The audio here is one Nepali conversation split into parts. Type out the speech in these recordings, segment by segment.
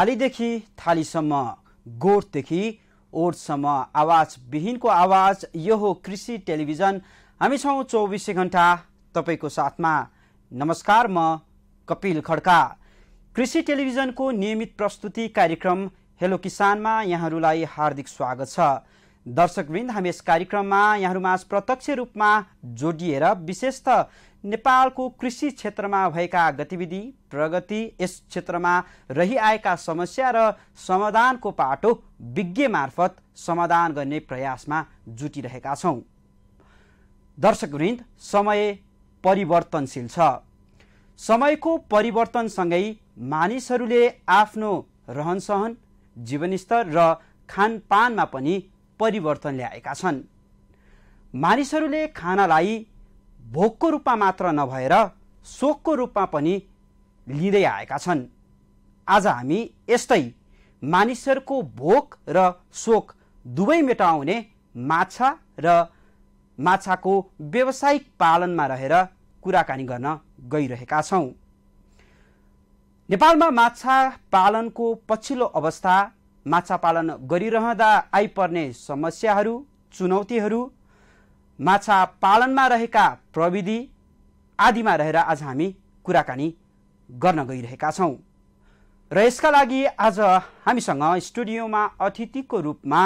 आलीदेखि थालीसम्म गोठदेखि ओठसम्म आवाजविहीनको आवाज यो हो कृषि टेलिभिजन हामी छौँ चौबिसै घन्टा तपाईँको साथमा नमस्कार म कपिल खड्का कृषि टेलिभिजनको नियमित प्रस्तुति कार्यक्रम हेलो किसानमा यहाँहरूलाई हार्दिक स्वागत छ दर्शकवृन्द हामी यस कार्यक्रममा यहाँहरूमा प्रत्यक्ष रूपमा जोडिएर विशेष त नेपालको कृषि क्षेत्रमा भएका गतिविधि प्रगति यस क्षेत्रमा रहिआएका समस्या र समाधानको पाटो विज्ञ मार्फत समाधान गर्ने प्रयासमा जुटिरहेका छौँ दर्शकवृन्द समय परिवर्तनशील छ समयको परिवर्तनसँगै मानिसहरूले आफ्नो रहनसहन जीवनस्तर र खानपानमा पनि परिवर्तन ल्याएका छन् मानिसहरूले खानालाई भोकको रूपमा मात्र नभएर शोकको रूपमा पनि लिँदै आएका छन् आज हामी यस्तै मानिसहरूको भोक र शोक दुवै मेटाउने माछा र माछाको व्यावसायिक पालनमा रहेर कुराकानी गर्न गइरहेका छौँ नेपालमा माछा पालनको पछिल्लो अवस्था माछा पालन गरिरहँदा आइपर्ने समस्याहरू चुनौतीहरू माछा पालनमा रहेका प्रविधि आदिमा रहेर आज हामी कुराकानी गर्न गइरहेका छौँ र यसका लागि आज हामीसँग स्टुडियोमा अतिथिको रूपमा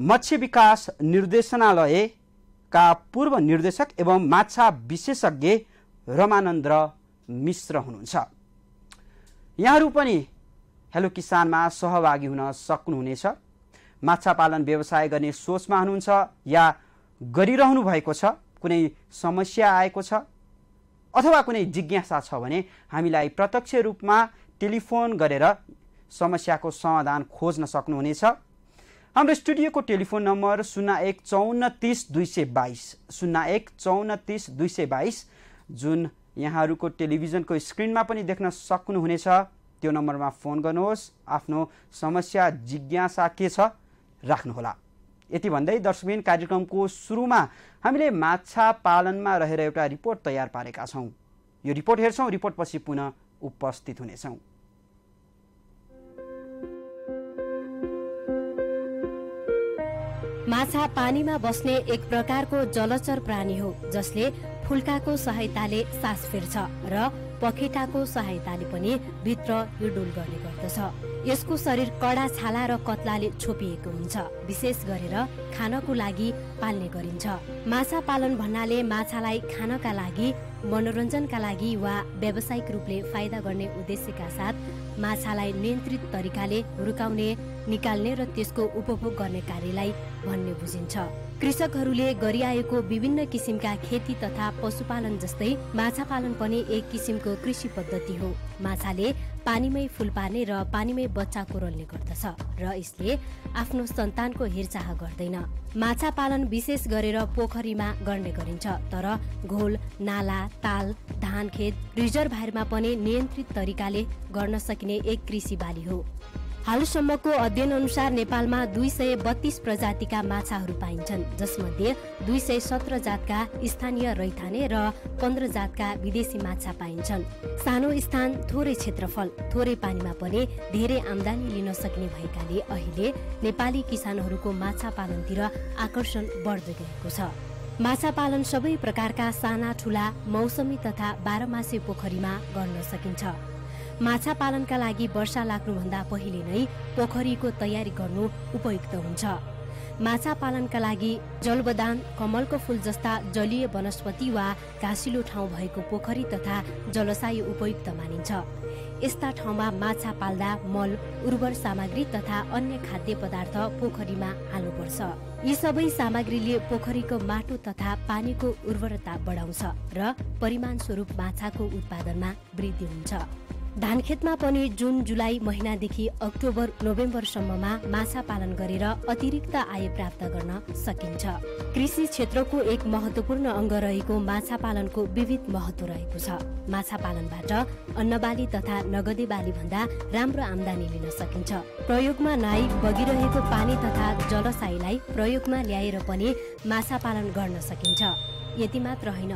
मत्स्य विकास निर्देशनालयका पूर्व निर्देशक एवं माछा विशेषज्ञ रमानन्द मिश्र हुनुहुन्छ यहाँहरू पनि हेलो किसानमा सहभागी हुन सक्नुहुनेछ माछा पालन व्यवसाय गर्ने सोचमा हुनुहुन्छ या गरिरहनु भएको छ कुनै समस्या आएको छ अथवा कुनै जिज्ञासा छ भने हामीलाई प्रत्यक्ष रूपमा टेलिफोन गरेर समस्याको समाधान खोज्न सक्नुहुनेछ हाम्रो स्टुडियोको टेलिफोन नम्बर शून्य एक चौन्न तिस दुई सय बाइस शून्य एक चौन्न तिस दुई सय बाइस जुन यहाँहरूको टेलिभिजनको स्क्रिनमा पनि देख्न सक्नुहुनेछ त्यो नम्बरमा फोन गर्नुहोस् आफ्नो समस्या जिज्ञासा के छ राख्नुहोला यति भन्दै दर्शकबिन कार्यक्रमको सुरुमा हामीले माछा पालनमा रहेर एउटा रिपोर्ट तयार पारेका छौँ यो रिपोर्ट हेर्छौँ रिपोर्टपछि पुनः उपस्थित हुनेछौँ माछा पानीमा बस्ने एक प्रकारको जलचर प्राणी हो जसले फुल्काको सहायताले सास फेर्छ र पखेटाको सहायताले पनि भित्र हिडुल गर्ने गर्दछ यसको शरीर कडा छाला र कत्लाले छोपिएको हुन्छ विशेष गरेर खानको लागि पाल्ने गरिन्छ माछा पालन भन्नाले माछालाई खानका लागि मनोरञ्जनका लागि वा व्यावसायिक रूपले फाइदा गर्ने उद्देश्यका साथ माछालाई नियन्त्रित तरिकाले हुर्काउने निकाल्ने र त्यसको उपभोग गर्ने कार्यलाई भन्ने बुझिन्छ कृषकहरूले गरिआएको विभिन्न किसिमका खेती तथा पशुपालन जस्तै माछा पालन पनि एक किसिमको कृषि पद्धति हो माछाले पानीमै फुल पार्ने र पानीमै बच्चा कोरल्ने गर्दछ र यसले आफ्नो सन्तानको हेरचाह गर्दैन माछा पालन विशेष गरेर पोखरीमा गर्ने गरिन्छ तर घोल नाला ताल धान खेत रिजर्भारमा पनि नियन्त्रित तरिकाले गर्न सकिने एक कृषि बाली हो हालसम्मको अध्ययन अनुसार नेपालमा दुई सय बत्तीस प्रजातिका माछाहरू पाइन्छन् जसमध्ये दुई सय सत्र जातका स्थानीय रैथाने र पन्ध्र जातका विदेशी माछा पाइन्छन् सानो स्थान थोरै क्षेत्रफल थोरै पानीमा पनि धेरै आमदानी लिन सक्ने भएकाले अहिले नेपाली किसानहरूको माछा पालनतिर आकर्षण बढ्दै गएको छ माछा पालन सबै प्रकारका साना ठुला मौसमी तथा बाह्रमासे पोखरीमा गर्न सकिन्छ माछा पालनका लागि वर्षा लाग्नुभन्दा पहिले नै पोखरीको तयारी गर्नु उपयुक्त हुन्छ माछा पालनका लागि जलबदान कमलको फूल जस्ता जलीय वनस्पति वा घाँसिलो ठाउँ भएको पोखरी तथा जलसाय उपयुक्त मानिन्छ यस्ता ठाउँमा माछा पाल्दा मल उर्वर सामग्री तथा अन्य खाद्य पदार्थ पोखरीमा हाल्नुपर्छ यी सबै सामग्रीले पोखरीको माटो तथा पानीको उर्वरता बढाउँछ र परिमाण स्वरूप माछाको उत्पादनमा वृद्धि हुन्छ धानखेतमा पनि जुन जुलाई महिनादेखि अक्टोबर नोभेम्बरसम्ममा माछा पालन गरेर अतिरिक्त आय प्राप्त गर्न सकिन्छ कृषि क्षेत्रको एक महत्वपूर्ण अङ्ग रहेको माछा पालनको विविध महत्व रहेको छ माछा पालनबाट अन्नबाली तथा नगदे बाली भन्दा राम्रो आमदानी लिन सकिन्छ प्रयोगमा नाइ बगिरहेको पानी तथा जलसाईलाई प्रयोगमा ल्याएर पनि माछा पालन गर्न सकिन्छ यति मात्र होइन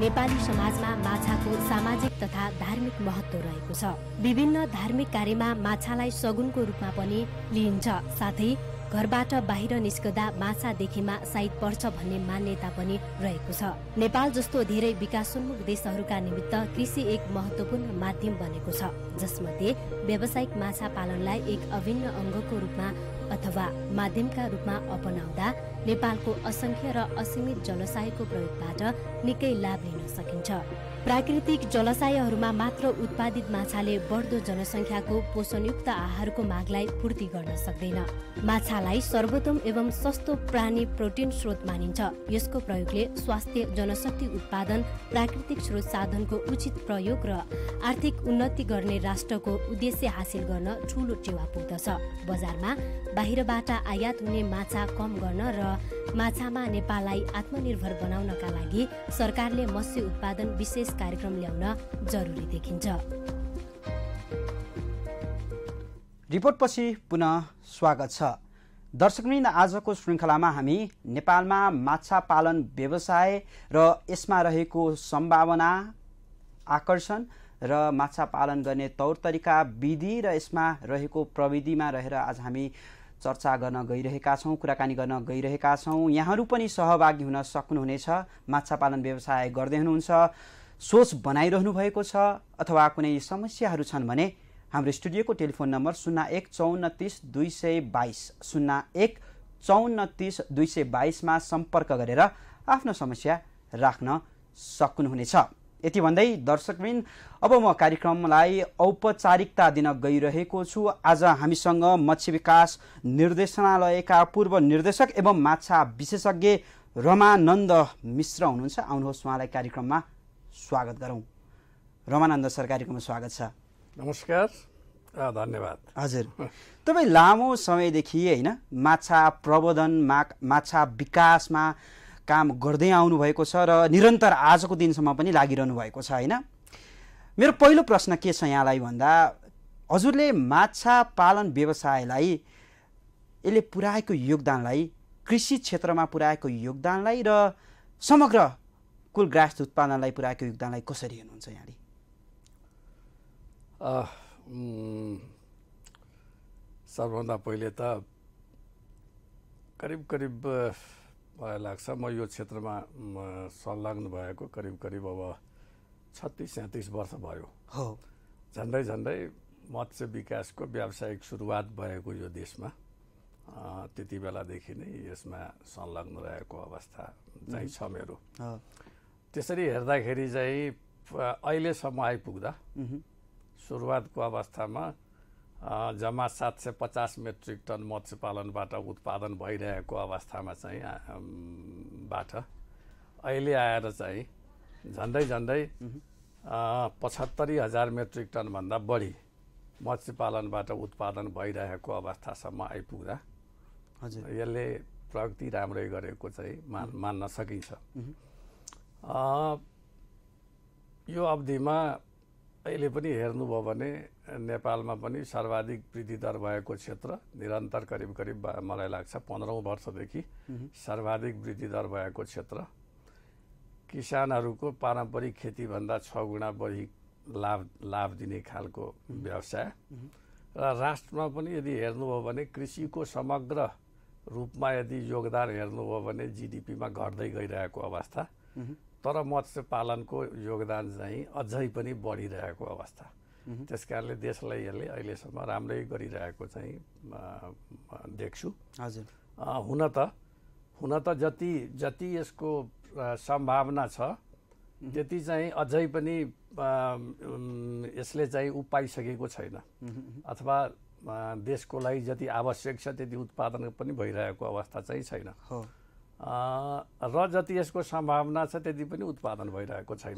नेपाली समाजमा माछाको सामाजिक तथा धार्मिक महत्व रहेको छ विभिन्न धार्मिक कार्यमा माछालाई सगुनको रूपमा पनि लिइन्छ साथै घरबाट बाहिर निस्कदा माछा देखेमा साइत पर्छ भन्ने मान्यता पनि रहेको छ नेपाल जस्तो धेरै विकासोन्मुख देशहरूका निमित्त कृषि एक महत्वपूर्ण माध्यम बनेको छ जसमध्ये व्यावसायिक माछा पालनलाई एक अभिन्न अङ्गको रूपमा अथवा माध्यमका रूपमा अपनाउँदा नेपालको असंख्य र असीमित जलसायको प्रयोगबाट निकै लाभ लिन सकिन्छ प्राकृतिक जलाशयहरूमा मात्र उत्पादित माछाले बढ्दो जनसङ्ख्याको पोषणयुक्त आहारको मागलाई पूर्ति गर्न सक्दैन माछालाई सर्वोत्तम एवं सस्तो प्राणी प्रोटिन स्रोत मानिन्छ यसको प्रयोगले स्वास्थ्य जनशक्ति उत्पादन प्राकृतिक स्रोत साधनको उचित प्रयोग र आर्थिक उन्नति गर्ने राष्ट्रको उद्देश्य हासिल गर्न ठूलो टेवा पुग्दछ बजारमा बाहिरबाट आयात हुने माछा कम गर्न र माछामा नेपाललाई आत्मनिर्भर बनाउनका लागि सरकारले मत्स्य उत्पादन विशेष विशेष कार्यक्रम ल्याउन जरुरी देखिन्छ रिपोर्टपछि पुनः स्वागत छ दर्शकमिन आजको श्रृङ्खलामा हामी नेपालमा माछा पालन व्यवसाय र यसमा रहेको सम्भावना आकर्षण र माछा पालन गर्ने तौर तरिका विधि र यसमा रहेको प्रविधिमा रहेर आज हामी चर्चा गर्न गइरहेका छौँ कुराकानी गर्न गइरहेका छौँ यहाँहरू पनि सहभागी हुन सक्नुहुनेछ माछा पालन व्यवसाय गर्दै हुनुहुन्छ सोच बनाइरहनु भएको छ अथवा कुनै समस्याहरू छन् भने हाम्रो स्टुडियोको टेलिफोन नम्बर शून्य एक चौन्न तिस दुई सय बाइस शून्य एक चौन्न तिस दुई सय बाइसमा सम्पर्क गरेर आफ्नो समस्या राख्न सक्नुहुनेछ यति भन्दै दर्शकबिन अब म कार्यक्रमलाई औपचारिकता दिन गइरहेको छु आज हामीसँग मत्स्य विकास निर्देशनालयका पूर्व निर्देशक एवं माछा विशेषज्ञ रमानन्द मिश्र हुनुहुन्छ आउनुहोस् उहाँलाई कार्यक्रममा स्वागत गरौँ रमानन्द सरकारीकोमा स्वागत छ नमस्कार धन्यवाद हजुर तपाईँ लामो समयदेखि होइन माछा प्रबोधन मा माछा विकासमा काम गर्दै आउनुभएको छ र निरन्तर आजको दिनसम्म पनि लागिरहनु भएको छ होइन मेरो पहिलो प्रश्न के छ यहाँलाई भन्दा हजुरले माछा पालन व्यवसायलाई यसले पुर्याएको योगदानलाई कृषि क्षेत्रमा पुर्याएको योगदानलाई र समग्र कुल ग्रास उत्पादनलाई पुऱ्याएको योगदानलाई कसरी हेर्नुहुन्छ यहाँले सबभन्दा पहिले त करिब करिब मलाई लाग्छ म यो क्षेत्रमा संलग्न भएको करिब करिब अब छत्तिस सैँतिस वर्ष भयो हो झन्डै झन्डै मत्स्य विकासको व्यावसायिक सुरुवात भएको यो देशमा त्यति बेलादेखि नै यसमा संलग्न रहेको अवस्था चाहिँ छ मेरो त्यसरी हेर्दाखेरि चाहिँ अहिलेसम्म आइपुग्दा सुरुवातको अवस्थामा जम्मा सात सय पचास मेट्रिक टन मत्स्यपालनबाट उत्पादन भइरहेको अवस्थामा चाहिँ बाट अहिले आएर चाहिँ झन्डै झन्डै पचहत्तरी हजार मेट्रिक टनभन्दा बढी मत्स्यपालनबाट उत्पादन भइरहेको अवस्थासम्म आइपुग्दा हजुर यसले प्रगति राम्रै गरेको चाहिँ मान मान्न सकिन्छ यो अवधिमा अहिले पनि हेर्नुभयो भने नेपालमा पनि सर्वाधिक वृद्धि दर भएको क्षेत्र निरन्तर करिब करिब मलाई लाग्छ पन्ध्रौँ वर्षदेखि सर्वाधिक वृद्धि दर भएको क्षेत्र किसानहरूको पारम्परिक खेतीभन्दा छ गुणा बढी लाभ लाभ दिने खालको व्यवसाय र राष्ट्रमा पनि यदि हेर्नुभयो भने कृषिको समग्र रूपमा यदि योगदान हेर्नुभयो भने जिडिपीमा घट्दै गइरहेको अवस्था तर मत्स्य पालनको योगदान चाहिँ अझै पनि बढिरहेको अवस्था त्यस कारणले देशलाई यसले अहिलेसम्म राम्रै गरिरहेको चाहिँ देख्छु हजुर हुन त हुन त जति जति यसको सम्भावना छ त्यति चाहिँ अझै पनि यसले चाहिँ उ पाइसकेको छैन अथवा देशको लागि जति आवश्यक छ त्यति उत्पादन पनि भइरहेको अवस्था चाहिँ छैन र जति यसको सम्भावना छ त्यति पनि उत्पादन भइरहेको छैन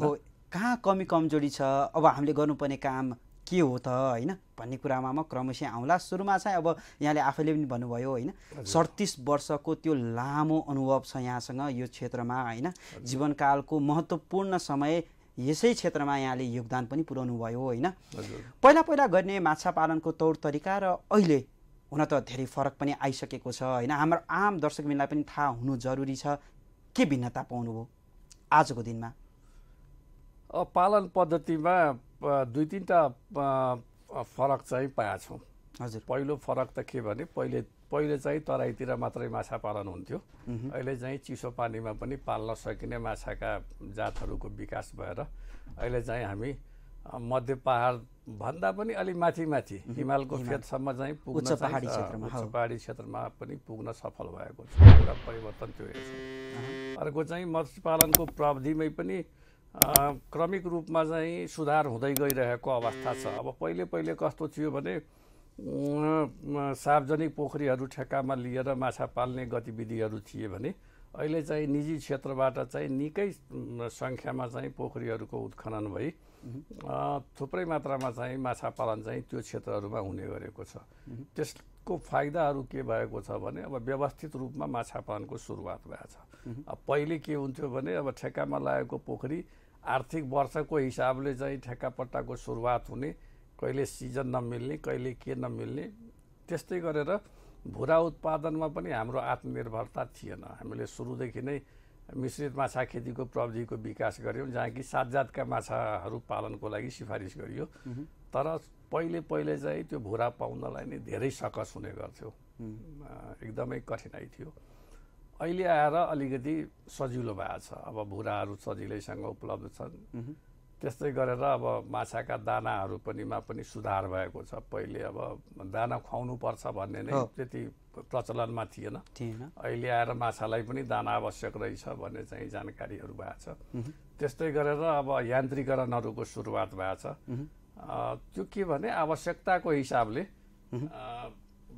कहाँ कमी कमजोरी छ अब हामीले गर्नुपर्ने काम के हो त होइन भन्ने कुरामा म क्रमशः आउँला सुरुमा चाहिँ अब यहाँले आफैले पनि भन्नुभयो होइन सडतिस वर्षको त्यो लामो अनुभव छ यहाँसँग यो क्षेत्रमा होइन जीवनकालको महत्त्वपूर्ण समय यसै क्षेत्रमा यहाँले योगदान पनि पुर्याउनु भयो होइन पहिला पहिला गर्ने माछा पालनको तौर तरिका र अहिले हुन त धेरै फरक पनि आइसकेको छ होइन हाम्रो आम दर्शकबिनलाई पनि थाहा हुनु जरुरी छ के भिन्नता पाउनुभयो आजको दिनमा पालन पद्धतिमा दुई तिनवटा फरक चाहिँ पाएछौँ हजुर पहिलो फरक त के भने पहिले पहिले चाहिँ तराईतिर मात्रै माछा पालन हुन्थ्यो अहिले चाहिँ चिसो पानीमा पनि पाल्न सकिने माछाका जातहरूको विकास भएर अहिले चाहिँ हामी मध्य पहाड भन्दा पनि अलि माथि माथि हिमालको फेदसम्म चाहिँ पुग्न पहाडी क्षेत्रमा पहाडी क्षेत्रमा पनि पुग्न सफल भएको छ एउटा परिवर्तन त्यो अर्को चाहिँ मत्स्य पालनको प्रविधिमै पनि क्रमिक रूपमा चाहिँ सुधार हुँदै गइरहेको अवस्था छ अब पहिले पहिले कस्तो थियो भने सार्वजनिक पोखरीहरू ठेकामा लिएर माछा पाल्ने गतिविधिहरू थिए भने अहिले चाहिँ निजी क्षेत्रबाट चाहिँ निकै सङ्ख्यामा चाहिँ पोखरीहरूको उत्खनन भई थुप्रै मात्रामा चाहिँ माछा पालन चाहिँ त्यो क्षेत्रहरूमा हुने गरेको छ त्यसको फाइदाहरू के भएको छ भने अब व्यवस्थित रूपमा माछा पालनको सुरुवात भएको छ अब पहिले के हुन्थ्यो भने अब ठेक्कामा लागेको पोखरी आर्थिक वर्षको हिसाबले चाहिँ ठेक्कापट्टाको सुरुवात हुने कहिले सिजन नमिल्ने कहिले के नमिल्ने त्यस्तै गरेर भुरा उत्पादनमा पनि हाम्रो आत्मनिर्भरता थिएन हामीले सुरुदेखि नै मिश्रित माछा खेतीको प्रविधिको विकास गऱ्यौँ जहाँ कि सात जातका माछाहरू पालनको लागि सिफारिस गरियो तर पहिले पहिले चाहिँ त्यो भुरा पाउनलाई नै धेरै सकस हुने गर्थ्यो एकदमै कठिनाइ थियो अहिले आएर अलिकति सजिलो भएको छ अब भुराहरू सजिलैसँग उपलब्ध छन् त्यस्तै गरेर अब माछाका दानाहरू पनिमा पनि सुधार भएको छ पहिले अब दाना खुवाउनु पर्छ भन्ने नै त्यति प्रचलनमा थिएन अहिले आएर माछालाई पनि दाना आवश्यक रहेछ भन्ने चाहिँ जानकारीहरू भएको छ त्यस्तै गरेर अब यान्त्रिकरणहरूको सुरुवात भएको छ त्यो के भने आवश्यकताको हिसाबले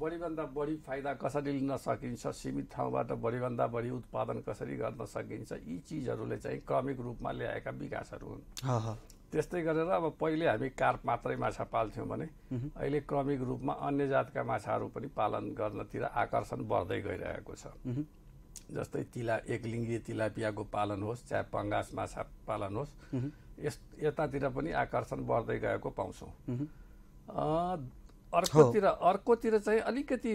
बढीभन्दा बढी फाइदा कसरी लिन सकिन्छ सीमित ठाउँबाट बढीभन्दा बढी उत्पादन कसरी गर्न सकिन्छ यी चिजहरूले चाहिँ क्रमिक रूपमा ल्याएका विकासहरू हुन् त्यस्तै गरेर अब पहिले हामी कार्प मात्रै माछा पाल्थ्यौँ भने अहिले क्रमिक रूपमा अन्य जातका माछाहरू पनि पालन गर्नतिर आकर्षण बढ्दै गइरहेको छ जस्तै तिला एकलिङ्गी तिलापियाको पालन होस् चाहे पङ्गास माछा पालन होस् यस यतातिर पनि आकर्षण बढ्दै गएको पाउँछौँ अर्कोतिर अर्कोतिर चाहिँ अलिकति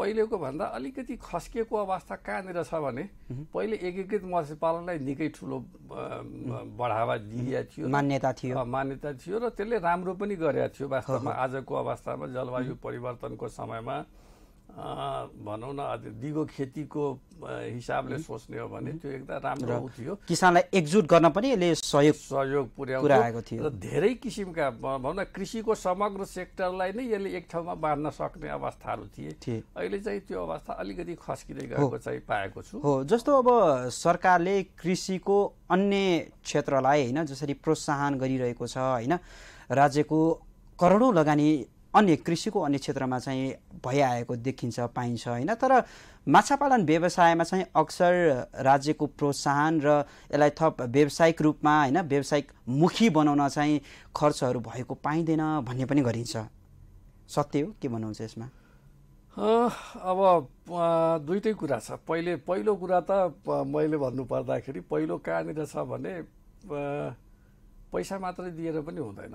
पहिलेको भन्दा अलिकति खस्किएको अवस्था कहाँनिर छ भने पहिले एकीकृत मत्स्यपालनलाई निकै ठुलो बढावा दिइएको थियो मान्यता थियो मान्यता थियो र त्यसले राम्रो पनि गरेका थियो वास्तवमा आजको अवस्थामा जलवायु परिवर्तनको समयमा भनौँ न दिगो खेतीको हिसाबले सोच्ने हो भने त्यो एकदम राम्रो थियो किसानलाई एकजुट गर्न पनि यसले सहयोग सहयोग पुर्याएको थियो र धेरै किसिमका भनौँ न कृषिको समग्र सेक्टरलाई नै यसले एक ठाउँमा बाँध्न सक्ने अवस्थाहरू थिए अहिले चाहिँ त्यो अवस्था अलिकति खस्किँदै गएको चाहिँ पाएको छु हो जस्तो अब सरकारले कृषिको अन्य क्षेत्रलाई होइन जसरी प्रोत्साहन गरिरहेको छ होइन राज्यको करोडौँ लगानी अन्य कृषिको अन्य क्षेत्रमा चाहिँ भइआएको देखिन्छ पाइन्छ होइन तर माछा पालन व्यवसायमा चाहिँ अक्सर राज्यको प्रोत्साहन र यसलाई थप व्यावसायिक रूपमा होइन व्यावसायिक मुखी बनाउन चाहिँ खर्चहरू भएको पाइँदैन भन्ने पनि गरिन्छ सत्य हो के भन्नुहुन्छ यसमा अब दुइटै कुरा छ पहिले पहिलो कुरा त मैले भन्नुपर्दाखेरि पहिलो कहाँनिर छ भने पैसा मात्रै दिएर पनि हुँदैन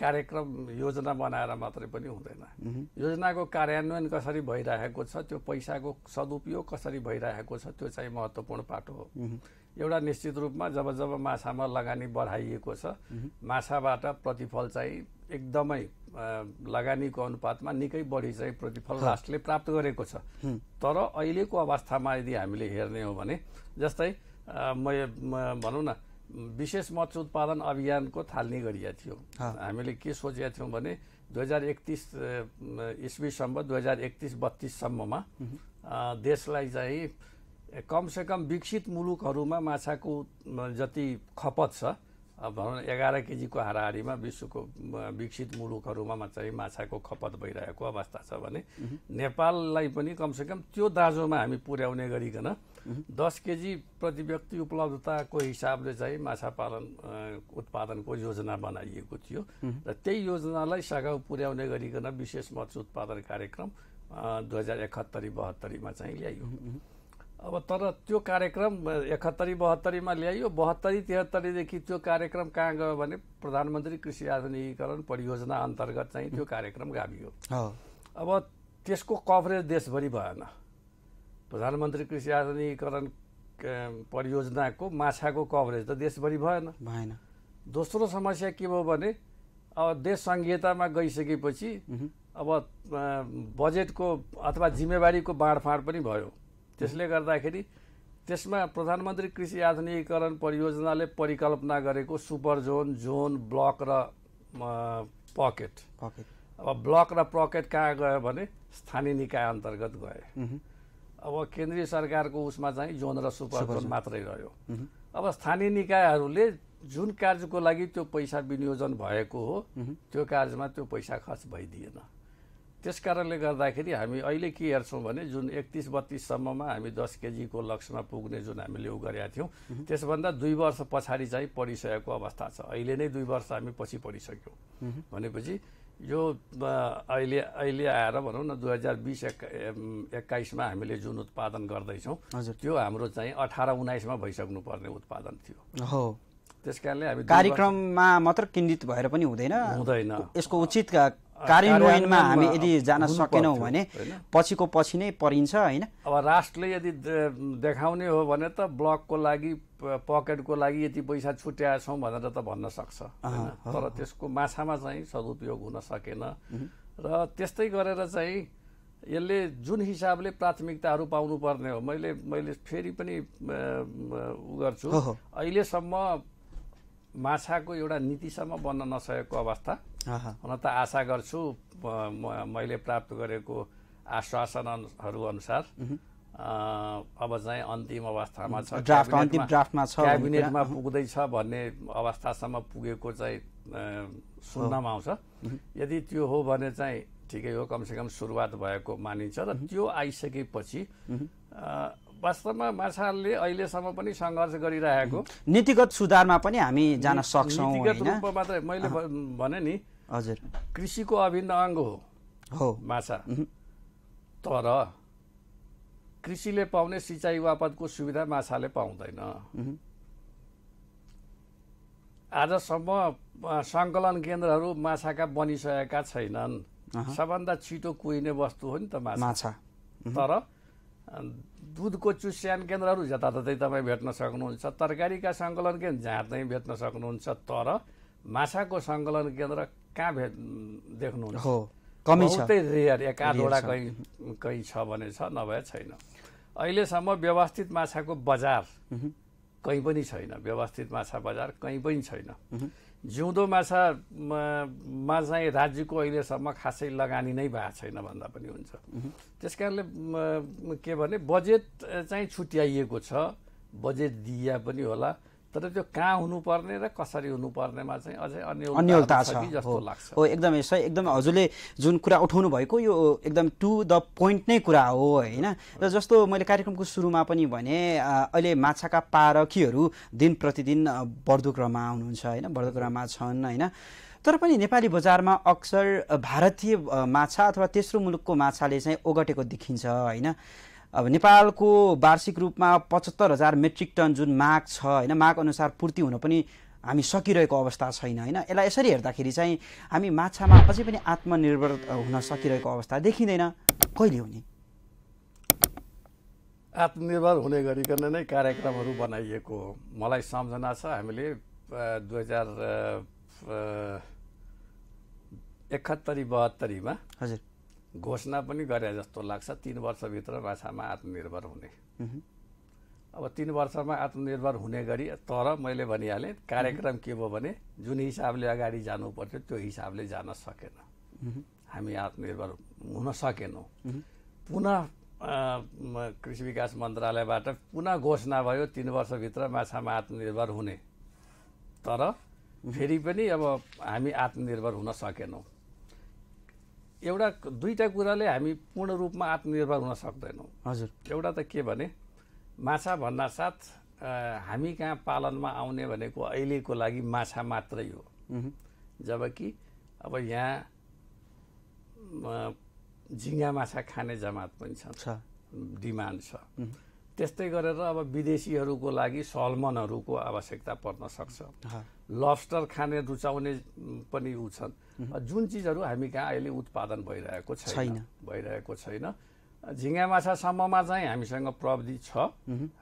कार्यक्रम योजना बनाएर मात्रै पनि हुँदैन योजनाको कार्यान्वयन कसरी भइरहेको छ त्यो पैसाको सदुपयोग कसरी भइरहेको छ त्यो चाहिँ महत्त्वपूर्ण पाटो हो एउटा निश्चित रूपमा जब जब माछामा लगानी बढाइएको छ माछाबाट प्रतिफल चाहिँ एकदमै लगानीको अनुपातमा निकै बढी चाहिँ प्रतिफल राष्ट्रले प्राप्त गरेको छ तर अहिलेको अवस्थामा यदि हामीले हेर्ने हो भने जस्तै म भनौँ न विशेष मत्स्य उत्पादन अभियानको थाल्ने गरिएको थियो हामीले के सोचेका थियौँ भने दुई हजार एकतिस इस्वीसम्म दुई हजार एकतिस बत्तिससम्ममा देशलाई चाहिँ कमसेकम विकसित मुलुकहरूमा माछाको जति खपत छ भनौँ न एघार केजीको हाराहारीमा विश्वको विकसित मुलुकहरूमा चाहिँ माछाको खपत भइरहेको अवस्था छ भने नेपाललाई पनि कमसेकम त्यो दाँजोमा हामी पुर्याउने गरिकन दस केजी प्रति व्यक्ति उपलब्धताको हिसाबले चाहिँ माछा पालन उत्पादनको योजना बनाइएको थियो र त्यही योजनालाई सघाउ पुर्याउने गरिकन विशेष मत्स्य उत्पादन कार्यक्रम दुई हजार एकहत्तरी बहत्तरीमा चाहिँ ल्याइयो अब तर त्यो कार्यक्रम एकहत्तरी बहत्तरीमा ल्याइयो बहत्तरी तिहत्तरीदेखि त्यो कार्यक्रम कहाँ गयो भने प्रधानमन्त्री कृषि आधुनिकीकरण परियोजना अन्तर्गत चाहिँ त्यो कार्यक्रम गाभियो अब त्यसको कभरेज देशभरि भएन प्रधानमन्त्री कृषि आधुनिकरण परियोजनाको माछाको कभरेज त देशभरि भएन भएन दोस्रो समस्या के भयो भने अब देश सङ्घीयतामा गइसकेपछि अब बजेटको अथवा जिम्मेवारीको बाँडफाँड पनि भयो त्यसले गर्दाखेरि त्यसमा प्रधानमन्त्री कृषि आधुनिकीकरण परियोजनाले परिकल्पना गरेको सुपर जोन जोन ब्लक र पकेट पकेट अब ब्लक र पकेट कहाँ गयो भने स्थानीय निकाय अन्तर्गत गए अब केन्द्रीय सरकारको उसमा चाहिँ जोन र सुपर जोन मात्रै रह्यो अब स्थानीय निकायहरूले जुन कार्यको लागि त्यो पैसा विनियोजन भएको हो त्यो कार्यमा त्यो पैसा खर्च भइदिएन त्यस कारणले गर्दाखेरि हामी अहिले के हेर्छौँ भने जुन एकतिस बत्तिससम्ममा हामी दस केजीको लक्ष्यमा पुग्ने जुन हामीले उ गरेका थियौँ त्यसभन्दा दुई वर्ष पछाडि चाहिँ पढिसकेको अवस्था छ अहिले नै दुई वर्ष हामी पछि पढिसक्यौँ भनेपछि यो अहिले अहिले आएर भनौँ न दुई हजार बिस एक्काइसमा हामीले जुन उत्पादन गर्दैछौँ त्यो हाम्रो चाहिँ अठार उन्नाइसमा भइसक्नु पर्ने उत्पादन थियो हो त्यस कारणले हामी कार्यक्रममा मात्र केन्द्रित भएर पनि हुँदैन हुँदैन यसको उचित कार्यान्वयनमा हामी यदि जान सकेनौँ भने पछिको पछि नै परिन्छ होइन अब राष्ट्रले यदि देखाउने हो भने त ब्लकको लागि पकेटको लागि यति पैसा छुट्याएछौँ भनेर त भन्न सक्छ तर त्यसको माछामा चाहिँ सदुपयोग हुन सकेन र त्यस्तै गरेर चाहिँ यसले जुन हिसाबले प्राथमिकताहरू पाउनुपर्ने हो मैले मैले फेरि पनि उ गर्छु अहिलेसम्म माछाको एउटा नीतिसम्म बन्न नसकेको अवस्था हुन त आशा गर्छु मैले प्राप्त गरेको आश्वासनहरू अनुसार अब चाहिँ अन्तिम अवस्थामा छ ड्राफ्ट अन्तिम ड्राफ्टमा छ क्याबिनेटमा पुग्दैछ भन्ने अवस्थासम्म पुगेको चाहिँ सुन्नमा आउँछ यदि त्यो हो भने चाहिँ ठिकै हो कमसेकम सुरुवात भएको मानिन्छ र त्यो आइसकेपछि वास्तवमा मार्सालले अहिलेसम्म पनि सङ्घर्ष गरिरहेको नीतिगत सुधारमा पनि हामी जान सक्छौँ नीतिगत रूपमा मात्रै मैले भने नि हजुर कृषिको अभिन्न अङ्ग हो हो माछा तर कृषिले पाउने सिँचाइ वापतको सुविधा माछाले पाउँदैन आजसम्म सङ्कलन केन्द्रहरू माछाका बनिसकेका छैनन् सबभन्दा छिटो कुहिने वस्तु हो नि त माछा तर दुधको चुस्यान केन्द्रहरू जताततै तपाईँ भेट्न सक्नुहुन्छ तरकारीका सङ्कलन केन्द्र जहाँ त्यहीँ भेट्न सक्नुहुन्छ तर माछाको सङ्कलन केन्द्र कहाँ भेट देख्नुहुन्छ कमी छ रेयर एक आधवटा कहीँ कहीँ छ भने छ नभए छैन अहिलेसम्म व्यवस्थित माछाको बजार कहीँ पनि छैन व्यवस्थित माछा बजार कहीँ पनि छैन जिउँदो मा चाहिँ राज्यको अहिलेसम्म खासै लगानी नै भएको छैन भन्दा पनि हुन्छ त्यस कारणले के भने बजेट चाहिँ छुट्याइएको छ बजेट दिइया पनि होला तर त्यो कहाँ हुनुपर्ने र कसरी हुनुपर्नेमा चाहिँ अझै अन्यता छ जस्तो लाग्छ हो एकदमै सही एकदम हजुरले जुन कुरा उठाउनु भएको यो एकदम टु द पोइन्ट नै कुरा हो होइन र जस्तो मैले कार्यक्रमको सुरुमा पनि भने अहिले माछाका पारखीहरू दिन प्रतिदिन बढ्दो क्रममा आउनुहुन्छ होइन बढ्दो क्रममा छन् होइन तर पनि नेपाली बजारमा अक्सर भारतीय माछा अथवा तेस्रो मुलुकको माछाले चाहिँ ओगटेको देखिन्छ होइन अब नेपालको वार्षिक रूपमा पचहत्तर हजार मेट्रिक टन जुन माग छ होइन माग अनुसार पूर्ति हुन पनि हामी सकिरहेको अवस्था छैन होइन यसलाई यसरी हेर्दाखेरि चाहिँ हामी माछामा अझै पनि आत्मनिर्भर हुन सकिरहेको अवस्था देखिँदैन कहिले हुने आत्मनिर्भर हुने गरिकन नै कार्यक्रमहरू बनाइएको मलाई सम्झना छ हामीले दुई हजार एकहत्तरी बहत्तरीमा हजुर घोषणा पनि गरे जस्तो लाग्छ तिन वर्षभित्र माछामा आत्मनिर्भर हुने अब तिन वर्षमा आत्मनिर्भर हुने गरी तर मैले भनिहालेँ कार्यक्रम के भयो भने जुन हिसाबले अगाडि जानु पर्थ्यो त्यो हिसाबले जान सकेन हामी आत्मनिर्भर हुन सकेनौँ पुनः कृषि विकास मन्त्रालयबाट पुनः घोषणा भयो तिन वर्षभित्र माछामा आत्मनिर्भर हुने तर फेरि पनि अब हामी आत्मनिर्भर हुन सकेनौँ एउटा दुईवटा कुराले हामी पूर्ण रूपमा आत्मनिर्भर हुन सक्दैनौँ हजुर एउटा त के भने माछा साथ हामी कहाँ पालनमा आउने भनेको अहिलेको लागि माछा मात्रै हो जबकि अब यहाँ झिङ्गा माछा खाने जमात पनि छ डिमान्ड छ त्यस्तै गरेर अब विदेशीहरूको लागि सलमनहरूको आवश्यकता पर्न सक्छ लस्टर खाने रुचाउने पनि ऊ छन् जुन चिजहरू हामी कहाँ अहिले उत्पादन भइरहेको छैन भइरहेको छैन झिङ्गा माछासम्ममा चाहिँ हामीसँग प्रविधि छ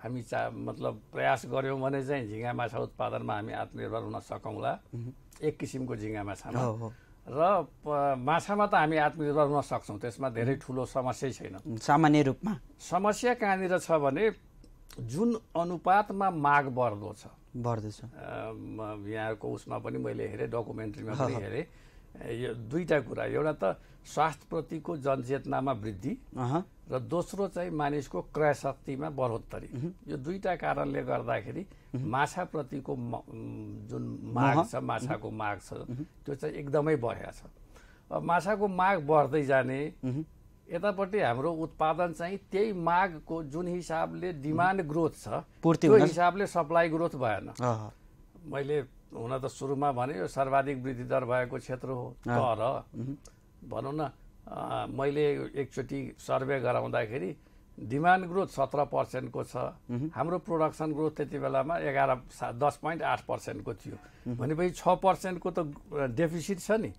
हामी चा मतलब प्रयास गऱ्यौँ भने चाहिँ झिङ्गा माछा उत्पादनमा हामी आत्मनिर्भर हुन सकौँला एक किसिमको झिङ्गा माछामा र माछामा त हामी आत्मनिर्भर हुन सक्छौँ त्यसमा धेरै ठुलो समस्या छैन सामान्य रूपमा समस्या कहाँनिर छ भने जुन अनुपातमा माग बढ्दो छ बढ्दैछ यहाँको उसमा पनि मैले हेरेँ डकुमेन्ट्रीमा पनि हेरेँ यो दुईवटा कुरा एउटा त स्वास्थ्यप्रतिको जनचेतनामा वृद्धि र दोस्रो चाहिँ मानिसको क्रय शक्तिमा बढोत्तरी यो दुईटा कारणले गर्दाखेरि माछाप्रतिको जुन माग छ माछाको माग छ त्यो चाहिँ एकदमै बढेको छ माछाको माग बढ्दै जाने यतापट्टि हाम्रो उत्पादन चाहिँ त्यही मागको जुन हिसाबले डिमान्ड ग्रोथ छ त्यो हिसाबले सप्लाई ग्रोथ भएन मैले हुन त सुरुमा भने यो सर्वाधिक वृद्धि दर भएको क्षेत्र हो तर भनौँ न मैले एकचोटि सर्वे गराउँदाखेरि डिमान्ड ग्रोथ सत्र पर्सेन्टको छ हाम्रो प्रोडक्सन ग्रोथ त्यति बेलामा एघार दस पोइन्ट आठ पर्सेन्टको थियो भनेपछि छ पर्सेन्टको त डेफिसिट छ नि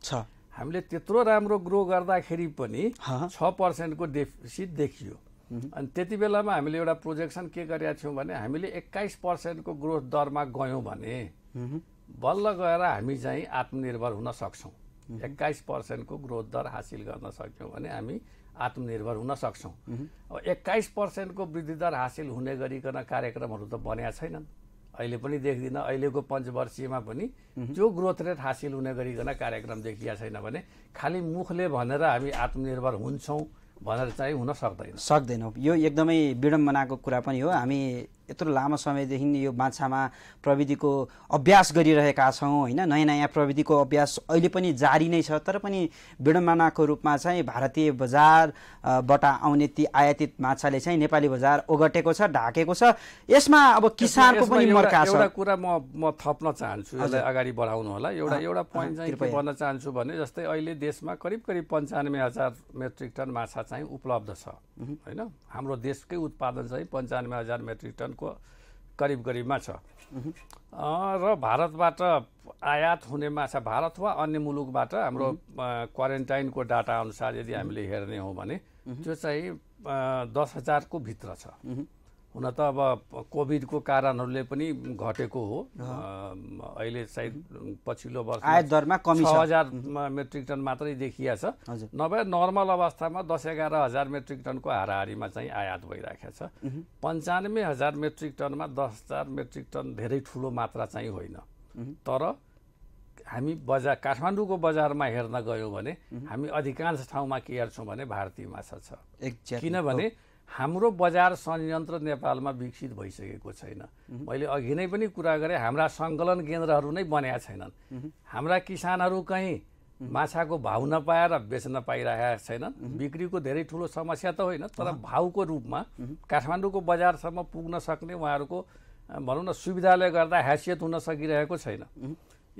हामीले त्यत्रो राम्रो ग्रो गर्दाखेरि पनि छ पर्सेन्टको डेफिसिट देखियो अनि त्यति बेलामा हामीले एउटा प्रोजेक्सन के गरेका थियौँ भने हामीले एक्काइस पर्सेन्टको ग्रोथ दरमा गयौँ भने बल्ल गएर हामी चाहिँ आत्मनिर्भर हुन सक्छौँ एक्काइस पर्सेन्टको ग्रोथ दर हासिल गर्न सक्यौँ भने हामी आत्मनिर्भर हुन सक्छौँ अब एक्काइस पर्सेन्टको वृद्धि दर हासिल हुने गरिकन कार्यक्रमहरू त बनेका छैनन् अहिले पनि देख्दिनँ अहिलेको पञ्चवर्षीयमा पनि त्यो ग्रोथ रेट हासिल हुने गरिकन कार्यक्रम देखिया छैन भने खालि मुखले भनेर हामी आत्मनिर्भर हुन्छौँ भनेर चाहिँ हुन सक्दैन सक्दैनौँ यो एकदमै विडम्बनाको कुरा पनि हो हामी यत्रो लामो समयदेखि यो माछामा प्रविधिको अभ्यास गरिरहेका छौँ होइन नयाँ नयाँ प्रविधिको अभ्यास अहिले पनि जारी नै छ तर पनि विडम्बनाको रूपमा चाहिँ भारतीय बजारबाट आउने ती आयातित माछाले चाहिँ नेपाली बजार ओगटेको छ ढाकेको छ यसमा अब किसानको पनि मर्का छ एउटा कुरा म म थप्न चाहन्छु यसलाई अगाडि बढाउनु होला एउटा एउटा पोइन्ट चाहिँ भन्न चाहन्छु भने जस्तै अहिले देशमा करिब करिब पन्चानब्बे हजार मेट्रिक टन माछा चाहिँ उपलब्ध छ होइन हाम्रो देशकै उत्पादन चाहिँ पन्चानब्बे हजार मेट्रिक टन को करिब करिबमा छ र भारतबाट आयात हुने माछा भारत वा अन्य मुलुकबाट हाम्रो क्वारेन्टाइनको डाटा अनुसार यदि हामीले हेर्ने हो भने त्यो चाहिँ दस हजारको भित्र छ हुन त अब कोभिडको कारणहरूले पनि घटेको हो अहिले सायद पछिल्लो वर्ष आयात दरमा कमी छ हजार मेट्रिक टन मात्रै देखिया छ नभए नर्मल अवस्थामा दस एघार हजार मेट्रिक टनको हाराहारीमा चाहिँ आयात भइरहेको छ पन्चानब्बे हजार मेट्रिक टनमा दस हजार मेट्रिक टन धेरै ठुलो मात्रा चाहिँ होइन तर हामी बजार काठमाडौँको बजारमा हेर्न गयौँ भने हामी अधिकांश ठाउँमा के हेर्छौँ भने भारतीय माछा छ किनभने हाम्रो बजार संयन्त्र नेपालमा विकसित भइसकेको छैन मैले अघि नै पनि कुरा गरेँ हाम्रा सङ्कलन केन्द्रहरू नै बनेका छैनन् हाम्रा किसानहरू कहीँ माछाको भाउ नपाएर बेच्न पाइरहेका छैनन् बिक्रीको धेरै ठुलो समस्या त होइन तर भाउको रूपमा काठमाडौँको बजारसम्म पुग्न सक्ने उहाँहरूको भनौँ न सुविधाले गर्दा हैसियत हुन सकिरहेको छैन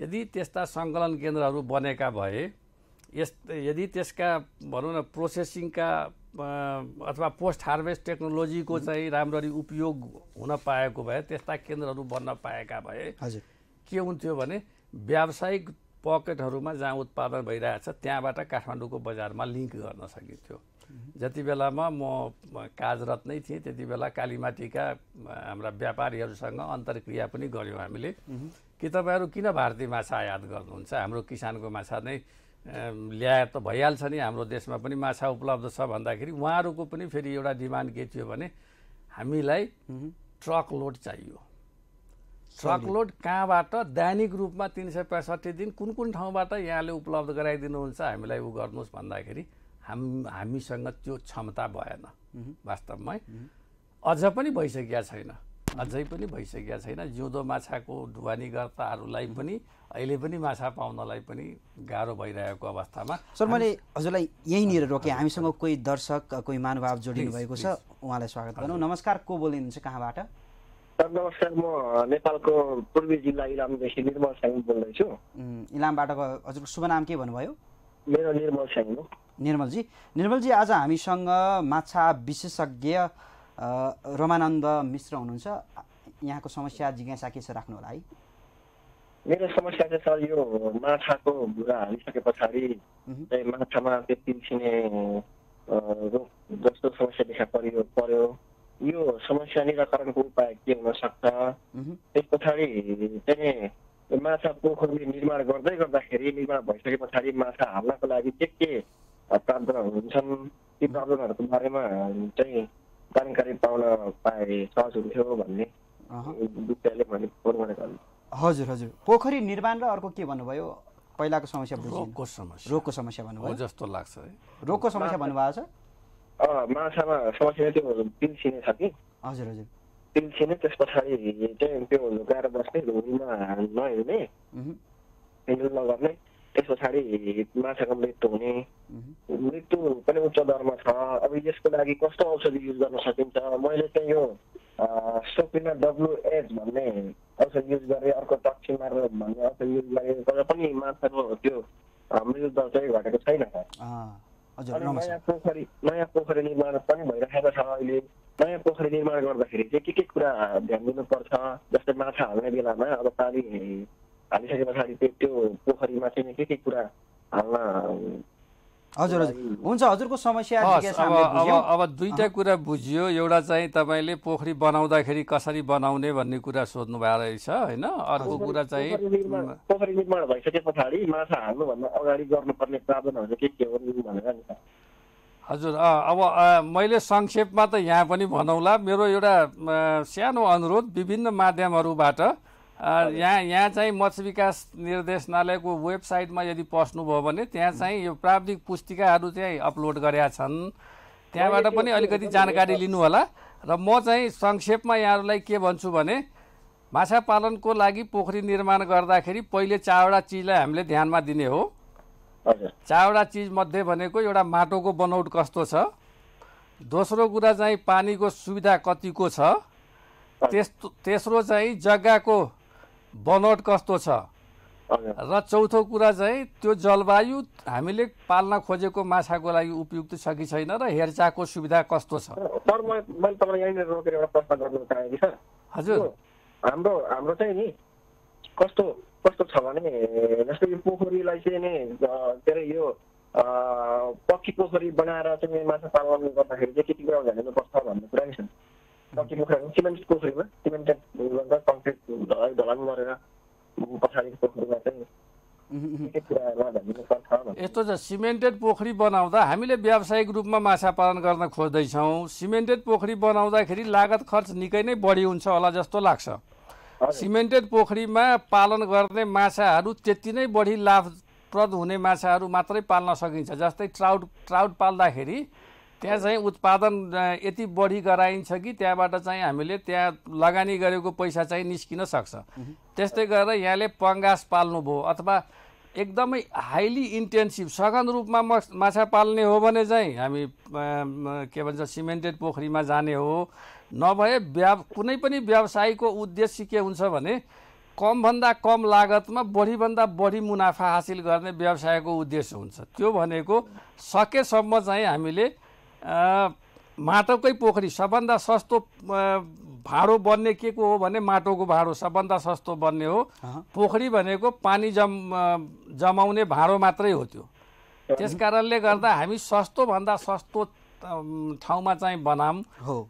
यदि त्यस्ता सङ्कलन केन्द्रहरू बनेका भए यस यदि त्यसका भनौँ न प्रोसेसिङका अथवा पोस्ट हार्भेस्ट टेक्नोलोजीको चाहिँ राम्ररी उपयोग हुन पाएको भए त्यस्ता केन्द्रहरू बन्न पाएका भए हजुर के हुन्थ्यो भने व्यावसायिक पकेटहरूमा जहाँ उत्पादन भइरहेछ त्यहाँबाट काठमाडौँको बजारमा लिङ्क गर्न सकिन्थ्यो जति बेलामा म काजरत नै थिएँ त्यति बेला कालीमाटीका हाम्रा व्यापारीहरूसँग अन्तर्क्रिया पनि गऱ्यौँ हामीले कि तपाईँहरू किन भारतीय माछा आयात गर्नुहुन्छ हाम्रो किसानको माछा नै ल्याएर त भइहाल्छ नि हाम्रो देशमा पनि माछा उपलब्ध छ भन्दाखेरि उहाँहरूको पनि फेरि एउटा डिमान्ड के थियो भने हामीलाई ट्रक लोड चाहियो ट्रक लोड कहाँबाट दैनिक रूपमा तिन सय पैँसठी दिन कुन कुन ठाउँबाट यहाँले उपलब्ध गराइदिनुहुन्छ हामीलाई ऊ गर्नुहोस् भन्दाखेरि हाम हामीसँग त्यो क्षमता भएन वास्तवमै अझ पनि भइसकेका छैन अझै पनि भइसकेका छैन जिउँदो माछाको ढुवानी पनि अहिले पनि माछा पाउनलाई पनि गाह्रो भइरहेको अवस्थामा सर मैले हजुरलाई यहीँनिर रोकेँ हामीसँग कोही दर्शक कोही महानुभाव जोडिनु भएको छ उहाँलाई स्वागत गर्नु नमस्कार को बोलिनुहुन्छ कहाँबाट सर नमस्कार म नेपालको पूर्वी जिल्ला इलामदेखि निर्मल साङ बोल्दैछु इलामबाट हजुरको शुभ नाम के भन्नुभयो मेरो निर्मल साङ हो निर्मलजी निर्मलजी आज हामीसँग माछा विशेषज्ञ रमानन्द मिश्र हुनुहुन्छ यहाँको समस्या जिज्ञासा के छ राख्नु होला है मेरो समस्या चाहिँ सर यो माछाको भुवा हालिसके पछाडि चाहिँ माछामा त्यो पिल्सिने रोग जस्तो समस्या देखा पर्यो पर्यो यो समस्या निराकरणको उपाय के हुन सक्छ त्यस पछाडि चाहिँ माछा पोखरी निर्माण गर्दै गर्दाखेरि निर्माण भइसके पछाडि माछा हाल्नको लागि के के प्रावधानहरू हुन्छन् ती प्रावधानहरूको बारेमा चाहिँ जानकारी पाउन पाए सहज हुन्थ्यो भन्ने विषयले मैले फोन गरेको हजुर हजुर पोखरी निर्माण र अर्को के भन्नुभयो पहिलाको समस्या रोगको समस्या रोगको समस्या भन्नुभयो जस्तो लाग्छ है रोगको समस्या भन्नुभएको छ माछामा समस्या त्यो पिल्सिने छ कि हजुर हजुर पिल्सिने त्यस पछाडि चाहिँ त्यो लुगाएर बस्ने ढुङ्गीमा नहिँड्ने हिँड नगर्ने त्यस पछाडि माछाको मृत्यु हुने मृत्यु पनि उच्च दरमा छ अब यसको लागि कस्तो औषधि युज गर्न सकिन्छ मैले चाहिँ यो सोपिना डब्लुएच भन्ने औषधि युज गरेँ अर्को टक्सी मार भन्ने औषधि युज गरेँ तर पनि माछाको त्यो मृत्यु दर चाहिँ घटेको छैन नयाँ पोखरी नयाँ पोखरी निर्माण पनि भइरहेको छ अहिले नयाँ पोखरी निर्माण गर्दाखेरि चाहिँ के के कुरा ध्यान दिनुपर्छ जस्तै माछा हाल्ने बेलामा अब पानी हालिसके पछाडि त्यो त्यो पोखरीमा चाहिँ के के कुरा हाल्न हजुर हजुर हुन्छ हजुरको समस्या अब अब अब दुईवटा कुरा बुझियो एउटा चाहिँ तपाईँले पोखरी बनाउँदाखेरि कसरी बनाउने भन्ने कुरा सोध्नु भएको रहेछ होइन अर्को कुरा चाहिँ पोखरी निर्माण भइसके पछाडि माछा हाल्नुभन्दा अगाडि गर्नुपर्ने प्रावधानहरू के के हो भनेर नि हजुर अब मैले संक्षेपमा त यहाँ पनि भनौँला मेरो एउटा सानो अनुरोध विभिन्न माध्यमहरूबाट यहाँ यहाँ चाहिँ मत्स्य विकास निर्देशनालयको वेबसाइटमा यदि पस्नुभयो भने त्यहाँ चाहिँ यो प्राविधिक पुस्तिकाहरू चाहिँ अपलोड गरेका छन् त्यहाँबाट पनि अलिकति जानकारी लिनुहोला र म चाहिँ संक्षेपमा यहाँहरूलाई के भन्छु भने माछा पालनको लागि पोखरी निर्माण गर्दाखेरि पहिले चारवटा चिजलाई हामीले ध्यानमा दिने हो चारवटा चिजमध्ये भनेको एउटा माटोको बनौट कस्तो छ दोस्रो कुरा चाहिँ पानीको सुविधा कतिको छ तेस्रो चाहिँ जग्गाको बनोट कस्तो छ र चौथो कुरा चाहिँ त्यो जलवायु हामीले पाल्न खोजेको माछाको लागि उपयुक्त छ कि छैन र हेरचाहको सुविधा कस्तो छ प्रश्न हजुर हाम्रो हाम्रो चाहिँ नि कस्तो कस्तो छ भने जस्तो यो पोखरीलाई चाहिँ नि के अरे यो पक्की पोखरी बनाएर चाहिँ माछा पालन गर्दाखेरि चाहिँ के के कुरा ध्यान दिनुपर्छ भन्ने कुरा नि छ सकिने कुरा सिमेन्टको सिमेन्टेड गर्दा कङ्क्रिट गरेर पोखरीमा चाहिँ यस्तो छ सिमेन्टेड पोखरी बनाउँदा हामीले व्यावसायिक रूपमा माछा पालन गर्न खोज्दैछौँ सिमेन्टेड पोखरी बनाउँदाखेरि लागत खर्च निकै नै बढी हुन्छ होला जस्तो लाग्छ सिमेन्टेड पोखरीमा पालन गर्ने माछाहरू त्यति नै बढी लाभप्रद हुने माछाहरू मात्रै पाल्न सकिन्छ जस्तै ट्राउट ट्राउट पाल्दाखेरि त्यहाँ चाहिँ उत्पादन यति बढी गराइन्छ कि त्यहाँबाट चाहिँ हामीले त्यहाँ लगानी गरेको पैसा चाहिँ निस्किन सक्छ त्यस्तै गरेर यहाँले पङ्गास पाल्नुभयो अथवा एकदमै हाइली इन्टेन्सिभ सघन रूपमा माछा पाल्ने हो भने चाहिँ हामी के भन्छ सिमेन्टेड पोखरीमा जाने हो नभए व्या कुनै पनि व्यवसायको उद्देश्य के हुन्छ भने कमभन्दा कम लागतमा बढीभन्दा बढी मुनाफा हासिल गर्ने व्यवसायको उद्देश्य हुन्छ त्यो भनेको सकेसम्म चाहिँ हामीले माटोकै पोखरी सबभन्दा सस्तो भाँडो बन्ने के को हो भने माटोको भाँडो सबभन्दा सस्तो बन्ने हो पोखरी भनेको पानी जम जमाउने भाँडो मात्रै हो त्यो त्यस कारणले गर्दा हामी सस्तोभन्दा सस्तो ठाउँमा चाहिँ बनाऊ हो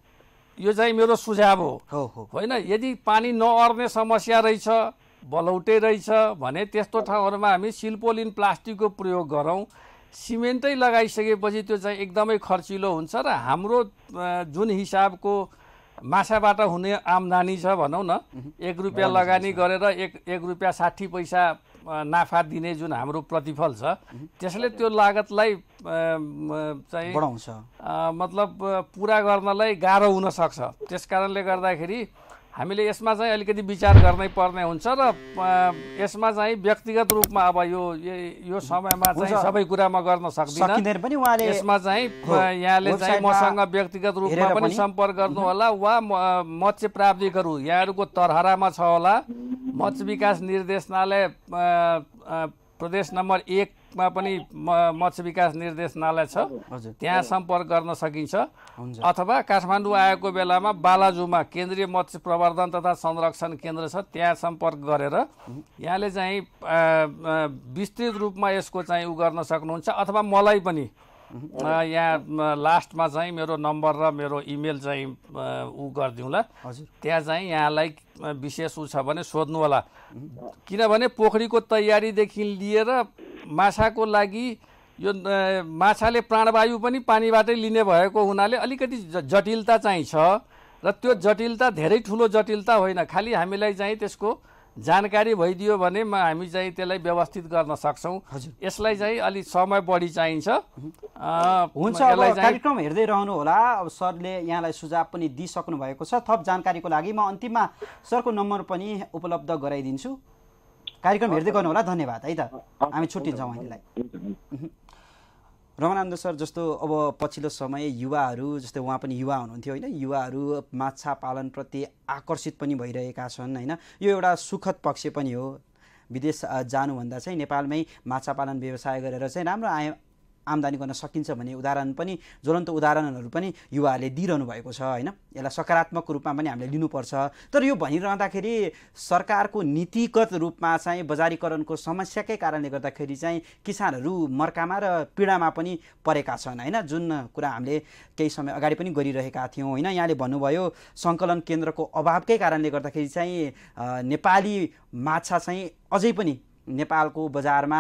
यो चाहिँ मेरो सुझाव हो होइन यदि पानी नअर्ने समस्या रहेछ बलौटे रहेछ भने त्यस्तो ठाउँहरूमा हामी सिल्पोलिन प्लास्टिकको प्रयोग गरौँ सिमेन्टै लगाइसकेपछि त्यो चाहिँ एकदमै खर्चिलो हुन्छ र हाम्रो जुन हिसाबको माछाबाट हुने आम्दानी छ भनौँ न एक रुपियाँ लगानी गरेर एक एक रुपियाँ साठी पैसा नाफा दिने जुन हाम्रो प्रतिफल छ त्यसले त्यो लागतलाई चाहिँ बढाउँछ मतलब पुरा गर्नलाई गाह्रो हुनसक्छ त्यस कारणले गर्दाखेरि हामीले यसमा चाहिँ अलिकति विचार गर्नै पर्ने हुन्छ र यसमा चाहिँ व्यक्तिगत रूपमा अब यो यो समयमा चाहिँ सबै कुरामा गर्न सक्दिनँ पनि उहाँले यसमा चाहिँ यहाँले चाहिँ मसँग व्यक्तिगत रूपमा पनि सम्पर्क गर्नु होला वा मत्स्य प्राविधिकहरू यहाँहरूको तरहरामा छ होला मत्स्य विकास निर्देशनालय प्रदेश नम्बर एक मा पनि मत्स्य विकास निर्देशनालय छ त्यहाँ सम्पर्क गर्न सकिन्छ अथवा काठमाडौँ आएको बेलामा बालाजुमा केन्द्रीय मत्स्य प्रवर्धन तथा संरक्षण केन्द्र छ त्यहाँ सम्पर्क गरेर यहाँले चाहिँ विस्तृत रूपमा यसको चाहिँ उ गर्न सक्नुहुन्छ अथवा मलाई पनि यहाँ लास्टमा चाहिँ मेरो नम्बर र मेरो इमेल चाहिँ ऊ गरिदिउँला हजुर त्यहाँ चाहिँ यहाँलाई विशेष ऊ छ भने सोध्नु होला किनभने पोखरीको तयारीदेखि लिएर माछाको लागि यो माछाले प्राणवायु पनि पानीबाटै लिने भएको हुनाले अलिकति जटिलता चाहिँ छ र त्यो जटिलता धेरै ठुलो जटिलता होइन खालि हामीलाई चाहिँ त्यसको जानकारी भइदियो भने म हामी चाहिँ त्यसलाई व्यवस्थित गर्न सक्छौँ यसलाई चाहिँ अलिक समय बढी चाहिन्छ हुन्छ कार्यक्रम हेर्दै रहनु होला अब सरले यहाँलाई सुझाव पनि दिइसक्नु भएको छ थप जानकारीको लागि म अन्तिममा सरको नम्बर पनि उपलब्ध गराइदिन्छु कार्यक्रम हेर्दै गर्नु होला धन्यवाद है त हामी छुट्टिन्छौँ अहिलेलाई रमानन्द सर जस्तो अब पछिल्लो समय युवाहरू जस्तै उहाँ पनि युवा हुनुहुन्थ्यो होइन युवाहरू माछा पालनप्रति आकर्षित पनि भइरहेका छन् होइन यो एउटा सुखद पक्ष पनि हो विदेश जानुभन्दा चाहिँ नेपालमै माछा पालन व्यवसाय गरेर चाहिँ राम्रो आय आम्दानी गर्न सकिन्छ भन्ने उदाहरण पनि ज्वलन्त उदाहरणहरू पनि युवाहरूले दिइरहनु भएको छ होइन यसलाई सकारात्मक रूपमा पनि हामीले लिनुपर्छ तर यो भनिरहँदाखेरि सरकारको नीतिगत रूपमा चाहिँ बजारीकरणको समस्याकै कारणले गर्दाखेरि चाहिँ किसानहरू मर्कामा र पीडामा पनि परेका छन् होइन जुन कुरा हामीले केही समय अगाडि पनि गरिरहेका थियौँ होइन यहाँले भन्नुभयो सङ्कलन केन्द्रको अभावकै कारणले गर्दाखेरि चाहिँ नेपाली माछा चाहिँ अझै पनि नेपालको बजारमा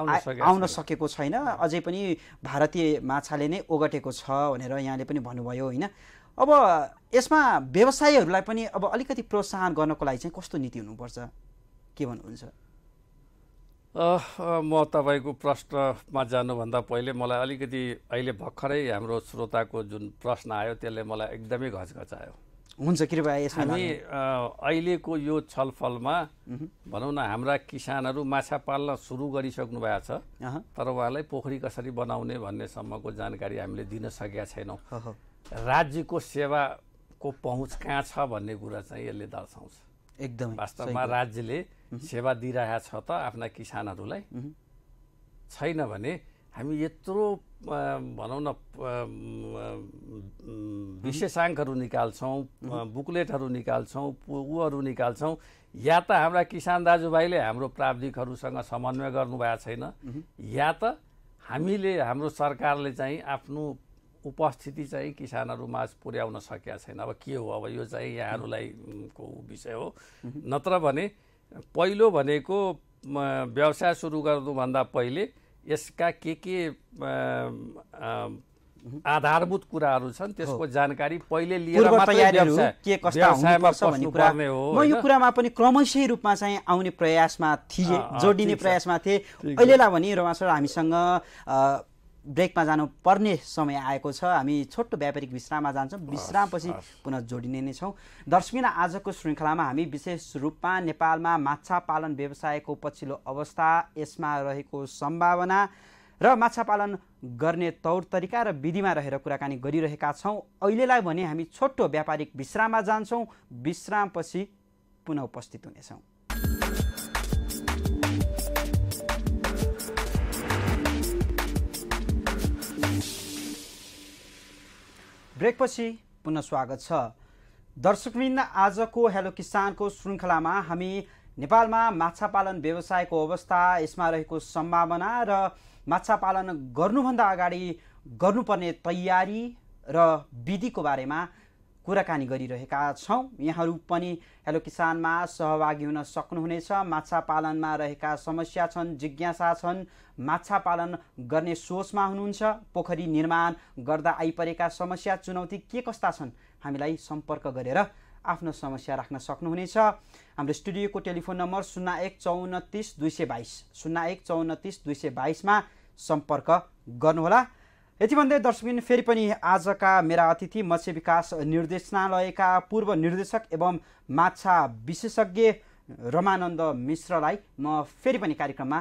आउन सकेको छैन अझै पनि भारतीय माछाले नै ओगटेको छ भनेर यहाँले पनि भन्नुभयो होइन अब यसमा व्यवसायीहरूलाई पनि अब अलिकति प्रोत्साहन गर्नको लागि चाहिँ कस्तो नीति हुनुपर्छ के भन्नुहुन्छ म तपाईँको प्रश्नमा जानुभन्दा पहिले मलाई अलिकति अहिले भर्खरै हाम्रो श्रोताको जुन प्रश्न आयो त्यसले मलाई एकदमै घचघचायो हुन्छ कृपया यसमा हामी अहिलेको यो छलफलमा भनौँ न हाम्रा किसानहरू माछा पाल्न सुरु गरिसक्नु भएको छ तर उहाँलाई पोखरी कसरी बनाउने भन्नेसम्मको जानकारी हामीले दिन सकेका छैनौँ राज्यको सेवाको पहुँच कहाँ छ भन्ने कुरा चाहिँ यसले दर्शाउँछ एकदम वास्तवमा राज्यले सेवा दिइरहेको छ त आफ्ना किसानहरूलाई छैन भने हामी यत्रो भनौँ न विशेषाङ्कहरू निकाल्छौँ बुकलेटहरू निकाल्छौँ ऊहरू निकाल्छौँ या त हाम्रा किसान दाजुभाइले हाम्रो प्राविधिकहरूसँग समन्वय गर्नुभएको छैन या त हामीले हाम्रो सरकारले चाहिँ आफ्नो उपस्थिति चाहिँ किसानहरूमा पुर्याउन सकेका छैन अब के हो अब यो चाहिँ यहाँहरूलाई को विषय हो नत्र भने पहिलो भनेको व्यवसाय सुरु गर्नुभन्दा पहिले यसका के के आधारभूत कुराहरू छन् त्यसको जानकारी पहिले लिएर के पर्ने हो म यो कुरामा पनि क्रमशः रूपमा चाहिँ आउने प्रयासमा थिएँ जोडिने प्रयासमा थिएँ अहिलेलाई भने रमा सर हामीसँग ब्रेकमा जानुपर्ने समय आएको छ हामी छोटो व्यापारिक विश्राममा जान्छौँ विश्रामपछि पुनः जोडिने नै छौँ दर्शकिन आजको श्रृङ्खलामा हामी विशेष रूपमा नेपालमा माछा पालन व्यवसायको पछिल्लो अवस्था यसमा रहेको सम्भावना र माछा पालन गर्ने तौर तरिका र विधिमा रहेर कुराकानी गरिरहेका छौँ अहिलेलाई भने हामी छोटो व्यापारिक विश्राममा जान्छौँ विश्रामपछि पुनः उपस्थित हुनेछौँ ब्रेकपछि पुनः स्वागत छ दर्शकवृन्द आजको हेलो किसानको श्रृङ्खलामा हामी नेपालमा माछा पालन व्यवसायको अवस्था यसमा रहेको सम्भावना र माछा पालन गर्नुभन्दा अगाडि गर्नुपर्ने तयारी र विधिको बारेमा कुराकानी गरिरहेका छौँ यहाँहरू पनि हेलो किसानमा सहभागी हुन सक्नुहुनेछ माछा पालनमा रहेका समस्या छन् जिज्ञासा छन् माछा पालन गर्ने सोचमा हुनुहुन्छ पोखरी निर्माण गर्दा आइपरेका समस्या चुनौती के कस्ता छन् हामीलाई सम्पर्क गरेर आफ्नो समस्या राख्न सक्नुहुनेछ हाम्रो स्टुडियोको टेलिफोन नम्बर शून्य एक चौन्न दुई सय बाइस शून्य एक चौन्न दुई सय बाइसमा सम्पर्क गर्नुहोला यति भन्दै दर्शकबिन फेरि पनि आजका मेरा अतिथि मत्स्य विकास निर्देशनालयका पूर्व निर्देशक एवं माछा विशेषज्ञ रमानन्द मिश्रलाई म फेरि पनि कार्यक्रममा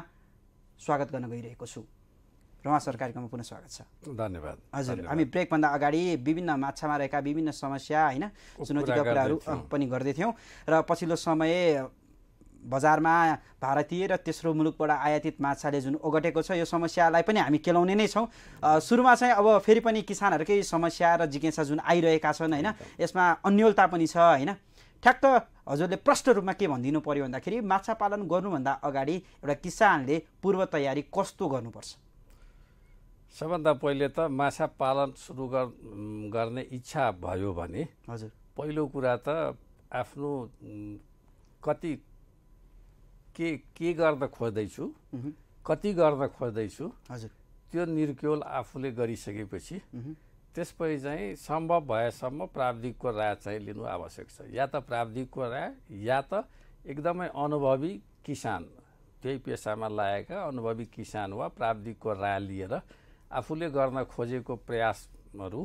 स्वागत गर्न गइरहेको छु रमा सर कार्यक्रममा पुनः स्वागत छ धन्यवाद हजुर हामी ब्रेकभन्दा अगाडि विभिन्न माछामा रहेका विभिन्न समस्या होइन चुनौतीका कुराहरू पनि गर्दैथ्यौँ र पछिल्लो समय बजारमा भारतीय र तेस्रो मुलुकबाट आयातित माछाले जुन ओगटेको छ यो समस्यालाई पनि हामी केलाउने नै छौँ सुरुमा चाहिँ अब फेरि पनि किसानहरूकै समस्या र जिज्ञासा जुन आइरहेका छन् होइन यसमा अन्यलता पनि छ होइन ठ्याक्क हजुरले प्रष्ट रूपमा के भनिदिनु पऱ्यो भन्दाखेरि माछा पालन गर्नुभन्दा अगाडि एउटा किसानले पूर्व तयारी कस्तो गर्नुपर्छ सबभन्दा पहिले त माछा पालन सुरु गर्ने इच्छा भयो भने हजुर पहिलो कुरा त आफ्नो कति के के गर्न खोज्दैछु कति गर्न खोज्दैछु हजुर त्यो निर्क्योल आफूले गरिसकेपछि त्यसपछि चाहिँ सम्भव भएसम्म प्राविधिकको राय चाहिँ लिनु आवश्यक छ या त प्राविधिकको राय या त एकदमै अनुभवी किसान त्यही पेसामा लागेका अनुभवी किसान वा प्राविधिकको राय लिएर आफूले गर्न खोजेको प्रयासहरू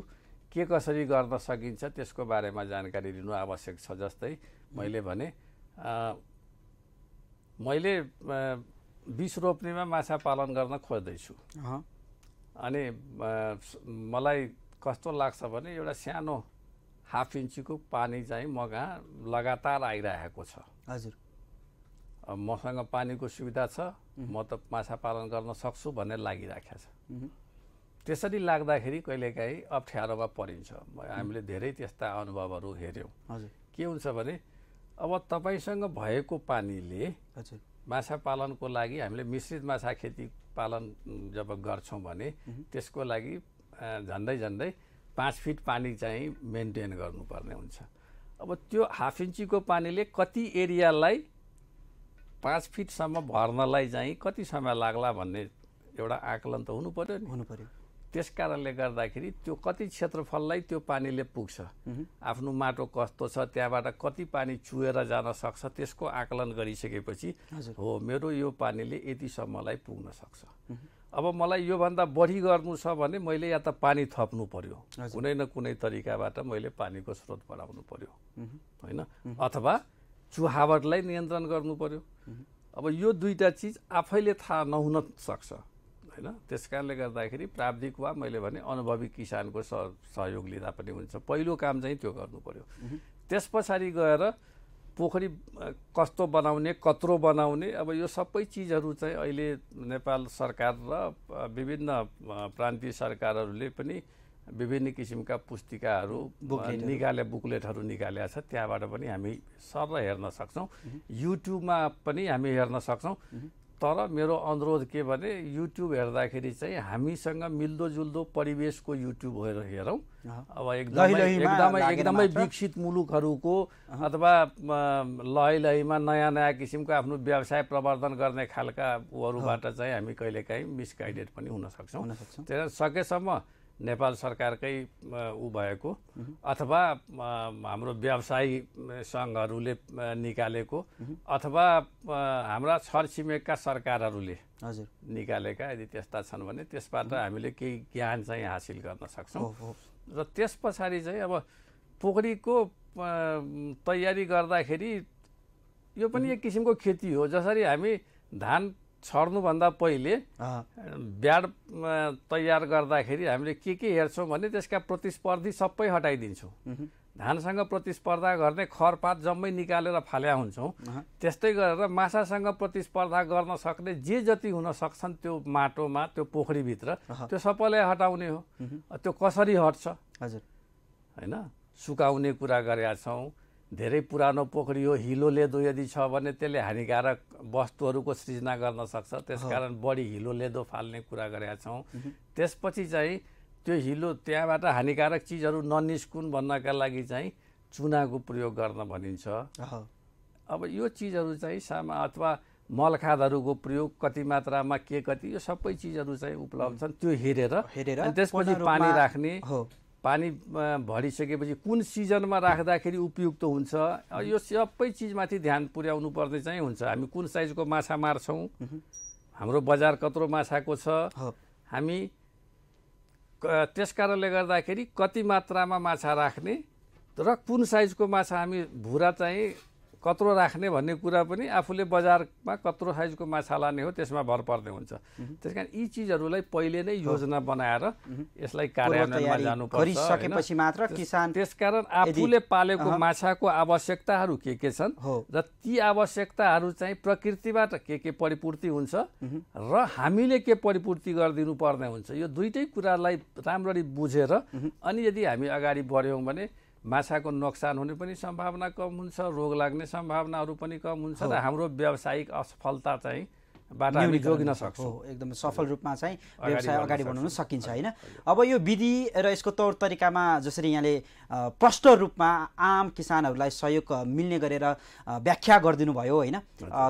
के कसरी गर्न सकिन्छ त्यसको बारेमा जानकारी लिनु आवश्यक छ जस्तै मैले भने मैले बिस रोप्नेमा माछा पालन गर्न खोज्दैछु अनि मलाई कस्तो लाग्छ भने एउटा सानो हाफ इन्चीको पानी चाहिँ म कहाँ लगातार आइरहेको छ हजुर मसँग पानीको सुविधा छ म त माछा पालन गर्न सक्छु भन्ने लागिराखेको छ त्यसरी लाग्दाखेरि कहिलेकाहीँ अप्ठ्यारोमा परिन्छ हामीले धेरै त्यस्ता अनुभवहरू हेऱ्यौँ के हुन्छ भने अब तपाईँसँग भएको पानीले हजुर माछा पालनको लागि हामीले मिश्रित माछा खेती पालन जब गर्छौँ भने त्यसको लागि झन्डै झन्डै पाँच फिट पानी चाहिँ मेन्टेन गर्नुपर्ने हुन्छ अब त्यो हाफ इन्चीको पानीले कति एरियालाई पाँच फिटसम्म भर्नलाई चाहिँ कति समय लाग्ला भन्ने एउटा आकलन त हुनु पऱ्यो नि हुनु पऱ्यो त्यस कारणले गर्दाखेरि त्यो कति क्षेत्रफललाई त्यो पानीले पुग्छ आफ्नो माटो कस्तो छ त्यहाँबाट कति पानी चुहेर जान सक्छ त्यसको आकलन गरिसकेपछि हो मेरो यो पानीले यतिसम्मलाई पुग्न सक्छ अब मलाई योभन्दा बढी गर्नु छ भने मैले या त पानी थप्नु पर्यो कुनै न कुनै तरिकाबाट मैले पानीको स्रोत बढाउनु पर्यो होइन अथवा चुहावटलाई नियन्त्रण गर्नु पर्यो अब यो दुईवटा चिज आफैले थाहा नहुन सक्छ होइन त्यस कारणले गर्दाखेरि प्राविधिक वा मैले भने अनुभवी किसानको सहयोग लिँदा पनि हुन्छ पहिलो काम चाहिँ त्यो गर्नु पऱ्यो त्यस पछाडि गएर पोखरी कस्तो बनाउने कत्रो बनाउने अब यो सबै चिजहरू चाहिँ अहिले नेपाल सरकार र विभिन्न प्रान्तीय सरकारहरूले पनि विभिन्न किसिमका पुस्तिकाहरू निकाले बुकलेटहरू निकालेका छ त्यहाँबाट पनि हामी सर हेर्न सक्छौँ युट्युबमा पनि हामी हेर्न सक्छौँ तर मेरो अनुरोध के भने युट्युब हेर्दाखेरि चाहिँ हामीसँग मिल्दोजुल्दो परिवेशको युट्युबहरू हेरौँ अब एकदमै एकदमै एकदमै विकसित मुलुकहरूको अथवा लय लयमा नयाँ नयाँ किसिमको आफ्नो व्यवसाय प्रवर्धन गर्ने खालका चाहिँ हामी कहिलेकाहीँ मिसगाइडेड पनि हुन सक्छौँ सकेसम्म नेपाल सरकारकै ऊ भएको अथवा हाम्रो व्यवसायी सङ्घहरूले निकालेको अथवा हाम्रा छरछिमेकका सरकारहरूले हजुर निकालेका यदि त्यस्ता छन् भने त्यसबाट हामीले केही ज्ञान चाहिँ हासिल गर्न सक्छौँ र त्यस पछाडि चाहिँ अब पोखरीको तयारी गर्दाखेरि यो पनि एक किसिमको खेती हो जसरी हामी धान छर्नुभन्दा पहिले ब्याड तयार गर्दाखेरि हामीले के के हेर्छौँ भने त्यसका प्रतिस्पर्धी सबै हटाइदिन्छौँ धानसँग प्रतिस्पर्धा गर्ने खरपात जम्मै निकालेर फाल्या हुन्छौँ त्यस्तै गरेर माछासँग प्रतिस्पर्धा गर्न सक्ने जे जति हुन सक्छन् त्यो माटोमा त्यो पोखरीभित्र त्यो सबैलाई हटाउने हो त्यो कसरी हट्छ हजुर होइन सुकाउने कुरा गरेका छौँ धेरै पुरानो पोखरी हो हिलोले यदि छ भने त्यसले हानिकारक वस्तुहरूको सृजना गर्न सक्छ त्यस कारण बढी हिलो लेदो फाल्ने कुरा गरेका छौँ त्यसपछि चाहिँ त्यो हिलो त्यहाँबाट हानिकारक चिजहरू ननिस्कुन् भन्नका लागि चाहिँ चुनाको प्रयोग गर्न भनिन्छ अब यो चिजहरू चाहिँ सामा अथवा मल प्रयोग कति मात्रामा के कति यो सबै चिजहरू चाहिँ उपलब्ध छन् त्यो हेरेर हेरेर त्यसपछि पानी राख्ने पानी भरिसकेपछि कुन सिजनमा राख्दाखेरि उपयुक्त हुन्छ यो सबै चिजमाथि ध्यान पुर्याउनु पर्ने चाहिँ हुन्छ हामी कुन साइजको माछा मार्छौँ हाम्रो बजार कत्रो माछाको छ हामी त्यस कारणले गर्दाखेरि कति मात्रामा माछा राख्ने र कुन साइजको माछा हामी भुरा चाहिँ कत्रो राख्ने भन्ने कुरा पनि आफूले बजारमा कत्रो साइजको माछा लाने हो त्यसमा भर पर्ने हुन्छ त्यस कारण यी चिजहरूलाई पहिले नै योजना बनाएर यसलाई कार्यान्वयनमा जानुपर्छ मात्र किसान त्यसकारण आफूले पालेको माछाको आवश्यकताहरू के के छन् र ती आवश्यकताहरू चाहिँ प्रकृतिबाट के के परिपूर्ति हुन्छ र हामीले के परिपूर्ति गरिदिनु पर्ने हुन्छ यो दुइटै कुरालाई राम्ररी बुझेर अनि यदि हामी अगाडि बढ्यौँ भने माछाको नोक्सान हुने पनि सम्भावना कम हुन्छ रोग लाग्ने सम्भावनाहरू पनि कम हुन्छ र हाम्रो व्यावसायिक असफलता चाहिँ जोगिन एकदम सफल रूपमा चाहिँ व्यवसाय अगाडि बढाउन सकिन्छ होइन अब यो विधि र यसको तौर तरिकामा जसरी यहाँले प्रष्ट रूपमा आम किसानहरूलाई सहयोग मिल्ने गरेर व्याख्या गरिदिनु भयो होइन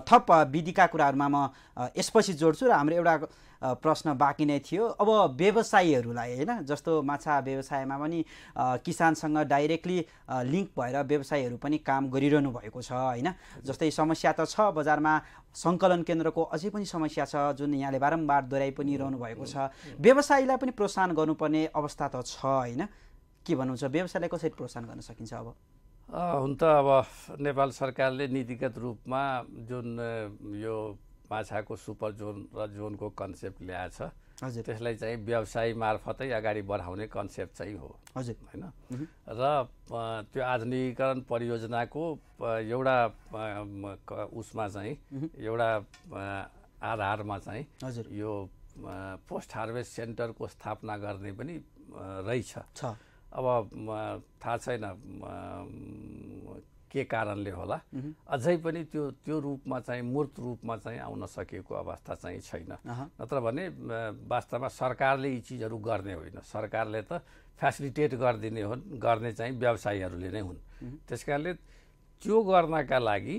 थप विधिका कुराहरूमा म यसपछि जोड्छु र हाम्रो एउटा प्रश्न बाँकी नै थियो अब व्यवसायीहरूलाई होइन जस्तो माछा व्यवसायमा पनि किसानसँग डाइरेक्टली लिङ्क भएर व्यवसायीहरू पनि काम गरिरहनु भएको छ होइन जस्तै समस्या त छ बजारमा सङ्कलन केन्द्रको अझै पनि समस्या छ जुन यहाँले बारम्बार दोहोऱ्याइ पनि रहनु भएको छ व्यवसायीलाई पनि प्रोत्साहन गर्नुपर्ने अवस्था त छ होइन के भन्नुहुन्छ व्यवसायलाई कसरी प्रोत्साहन गर्न सकिन्छ अब हुन त अब नेपाल सरकारले नीतिगत रूपमा जुन यो माछाको सुपर जोन र जोनको कन्सेप्ट ल्याएछ हजुर त्यसलाई चाहिँ व्यवसाय मार्फतै अगाडि बढाउने कन्सेप्ट चाहिँ हो हजुर होइन र त्यो आधुनिकीकरण परियोजनाको एउटा उसमा चाहिँ एउटा आधारमा चाहिँ हजुर यो पोस्ट हार्भेस्ट सेन्टरको स्थापना गर्ने पनि रहेछ अब थाहा छैन के कारणले होला अझै पनि त्यो त्यो रूपमा चाहिँ मूर्त रूपमा चाहिँ आउन सकेको अवस्था चाहिँ छैन नत्र भने वास्तवमा सरकारले यी चिजहरू गर्ने होइन सरकारले त फेसिलिटेट गरिदिने हुन् गर्ने चाहिँ व्यवसायीहरूले नै हुन् त्यस कारणले त्यो गर्नका लागि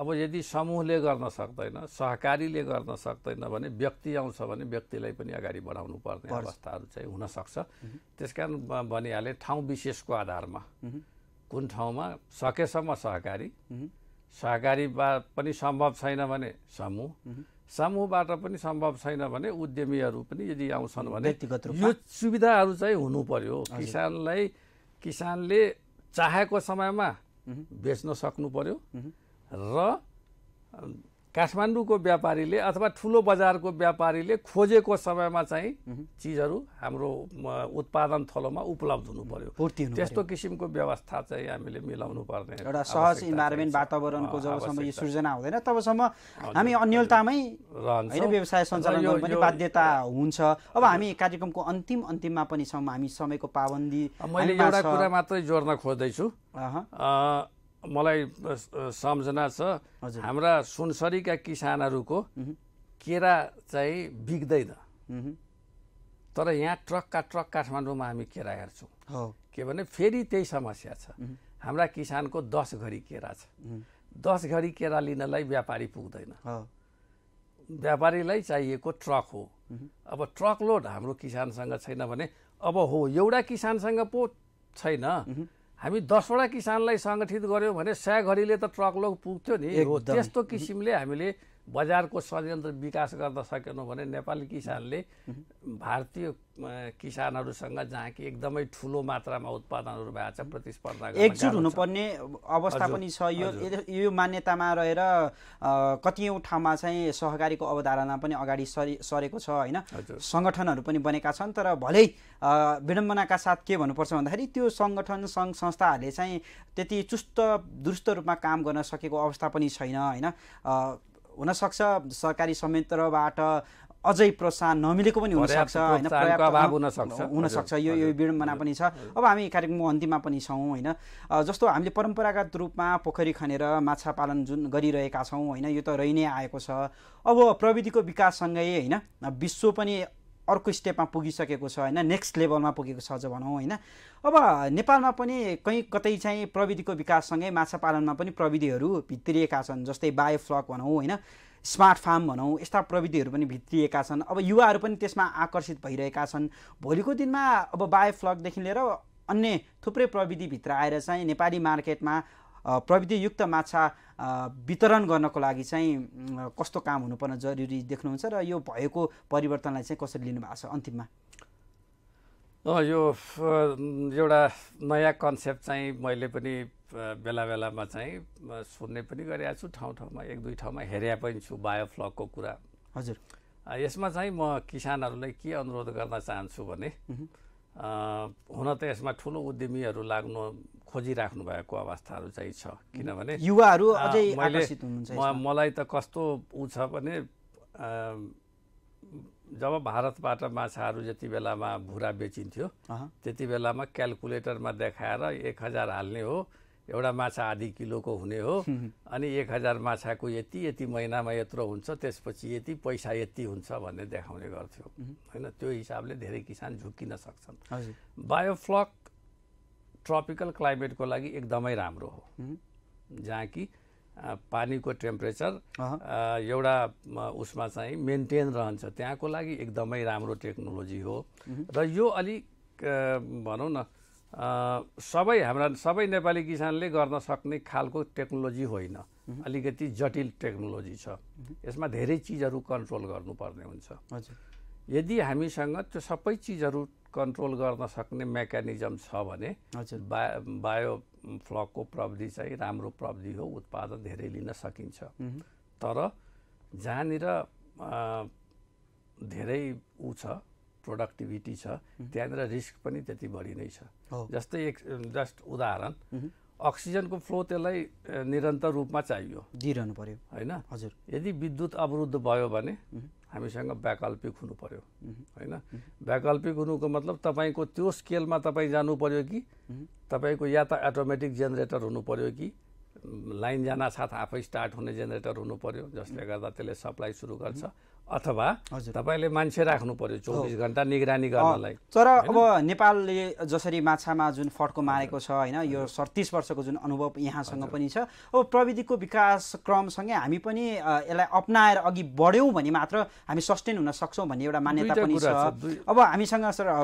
अब यदि समूहले गर्न सक्दैन सहकारीले गर्न सक्दैन भने व्यक्ति आउँछ भने व्यक्तिलाई पनि अगाडि बढाउनु पर्ने अवस्थाहरू चाहिँ हुनसक्छ त्यस कारण भनिहालेँ ठाउँ विशेषको आधारमा कुन ठाउँमा सकेसम्म सहकारी सहकारीबाट पनि सम्भव छैन भने समूह समूहबाट पनि सम्भव छैन भने उद्यमीहरू पनि यदि आउँछन् भने यो सुविधाहरू चाहिँ हुनु पर्यो किसानलाई किसानले चाहेको समयमा बेच्न सक्नु पर्यो र काठमाडौँको व्यापारीले अथवा ठुलो बजारको व्यापारीले खोजेको समयमा चाहिँ चिजहरू हाम्रो उत्पादन थलोमा उपलब्ध हुनु पर्यो त्यस्तो किसिमको व्यवस्था चाहिँ हामीले मिलाउनु पर्ने एउटा सहज इन्भाइरोमेन्ट वातावरणको जबसम्म यो सृजना हुँदैन तबसम्म हामी अन्यलतामै होइन व्यवसाय सञ्चालन पनि बाध्यता हुन्छ अब हामी कार्यक्रमको अन्तिम अन्तिममा पनि छौँ हामी समयको पाबन्दी मैले एउटा कुरा मात्रै जोड्न खोज्दैछु मलाई सम्झना छ हाम्रा सुनसरीका किसानहरूको केरा चाहिँ बिग्दैन तर यहाँ ट्रकका ट्रक काठमाडौँमा हामी केरा हेर्छौँ के भने फेरि त्यही समस्या छ हाम्रा किसानको दस घडी केरा छ दस घडी केरा लिनलाई व्यापारी पुग्दैन व्यापारीलाई चाहिएको ट्रक हो अब ट्रक लोड हाम्रो किसानसँग छैन भने अब हो एउटा किसानसँग पो छैन हामी दसवटा किसानलाई सङ्गठित गऱ्यौँ भने स्याघरीले त ट्रक लोग पुग्थ्यो नि त्यस्तो किसिमले हामीले बजारको षड्यन्त्र विकास गर्न सकेनौँ भने नेपाली किसानले भारतीय किसानहरूसँग जहाँ कि एकदमै ठुलो मात्रामा उत्पादनहरू भएको छ प्रतिस्पर्धा एकजुट हुनुपर्ने अवस्था पनि छ यो यो मान्यतामा रहेर कतियौँ ठाउँमा चाहिँ सहकारीको अवधारणा पनि अगाडि सरि सरेको छ होइन सङ्गठनहरू पनि बनेका छन् तर भलै विडम्बनाका साथ के भन्नुपर्छ भन्दाखेरि त्यो सङ्गठन सङ्घ संस्थाहरूले चाहिँ त्यति चुस्त दुरुस्त रूपमा काम गर्न सकेको अवस्था पनि छैन होइन हुनसक्छ सरकारी संयन्त्रबाट अझै प्रोत्साहन नमिलेको पनि हुनसक्छ होइन हुनसक्छ यो यो विडम्बना पनि छ अब हामी कार्यक्रमको अन्तिममा पनि छौँ होइन जस्तो हामीले परम्परागत रूपमा पोखरी खनेर माछा पालन जुन गरिरहेका छौँ होइन यो त रहि नै आएको छ अब प्रविधिको विकाससँगै होइन विश्व पनि अर्को स्टेपमा पुगिसकेको छ होइन नेक्स्ट लेभलमा पुगेको छ अझ भनौँ होइन अब नेपालमा पनि कहीँ कतै चाहिँ प्रविधिको विकाससँगै माछा पालनमा पनि प्रविधिहरू भित्रिएका छन् जस्तै बायोफ्लक भनौँ होइन स्मार्ट फार्म भनौँ यस्ता प्रविधिहरू पनि भित्रिएका छन् अब युवाहरू पनि त्यसमा आकर्षित भइरहेका छन् भोलिको दिनमा अब बायोफ्लकदेखि लिएर अन्य थुप्रै प्रविधिभित्र आएर चाहिँ नेपाली मार्केटमा प्रविधियुक्त माछा वितरण गर्नको लागि चाहिँ कस्तो काम हुनुपर्ने जरुरी देख्नुहुन्छ र यो भएको परिवर्तनलाई चाहिँ कसरी लिनुभएको छ अन्तिममा यो एउटा नयाँ कन्सेप्ट चाहिँ मैले पनि बेला बेलामा चाहिँ सुन्ने पनि गरेका छु ठाउँ ठाउँमा एक दुई ठाउँमा हेरे पनि छु बायोफ्लगको कुरा हजुर यसमा चाहिँ म किसानहरूलाई के अनुरोध गर्न चाहन्छु भने हुन त यसमा ठुलो उद्यमीहरू लाग्नु खोजिराख्नु भएको अवस्थाहरू चाहिँ छ किनभने युवाहरू अझै मलाई त कस्तो ऊ छ भने जब भारतबाट माछाहरू जति बेलामा भुरा बेचिन्थ्यो त्यति बेलामा क्यालकुलेटरमा देखाएर एक हजार हाल्ने हो एउटा माछा आधी किलोको हुने हो अनि एक हजार माछाको यति यति महिनामा यत्रो हुन्छ त्यसपछि यति पैसा यति हुन्छ भन्ने देखाउने गर्थ्यो होइन त्यो हिसाबले धेरै किसान झुक्किन सक्छन् बायोफ्लक ट्रपिकल क्लाइमेटको लागि एकदमै राम्रो हो जहाँ कि पानीको टेम्परेचर एउटा उसमा चाहिँ मेन्टेन रहन्छ त्यहाँको लागि एकदमै राम्रो टेक्नोलोजी हो र यो अलिक भनौँ न सबै हाम्रा सबै नेपाली किसानले गर्न सक्ने खालको टेक्नोलोजी होइन अलिकति जटिल टेक्नोलोजी छ यसमा धेरै चिजहरू कन्ट्रोल गर्नुपर्ने हुन्छ यदि हामीसँग त्यो सबै चिजहरू कन्ट्रोल गर्न सक्ने मेकानिजम छ भने बायो बायो फ्लकको प्रविधि चाहिँ राम्रो प्रविधि हो उत्पादन धेरै लिन सकिन्छ तर जहाँनिर धेरै ऊ छ प्रोडक्टिभिटी छ त्यहाँनिर रिस्क पनि त्यति बढी नै छ जस्तै एक जस्ट उदाहरण अक्सिजनको फ्लो त्यसलाई निरन्तर रूपमा चाहियो दिइरहनु पर्यो होइन हजुर यदि विद्युत अवरुद्ध भयो भने हामीसँग वैकल्पिक हुनु पर्यो होइन वैकल्पिक हुनुको मतलब तपाईँको त्यो स्केलमा तपाईँ जानु पर्यो कि तपाईँको या त एटोमेटिक जेनेरेटर हुनु पर्यो कि लाइन जान साथ आफै स्टार्ट हुने जेनेरेटर हुनु पर्यो जसले गर्दा त्यसले सप्लाई सुरु गर्छ अथवा तपाईँले मान्छे राख्नु पर्यो चौबिस घन्टा निगरानी गर्नलाई तर अब नेपालले जसरी माछामा जुन फड्को मारेको छ होइन यो सडतिस वर्षको जुन अनुभव यहाँसँग पनि छ अब प्रविधिको विकास क्रमसँगै हामी पनि यसलाई अप्नाएर अघि बढ्यौँ भने मात्र हामी सस्टेन हुन सक्छौँ भन्ने एउटा मान्यता पनि छ अब हामीसँग सर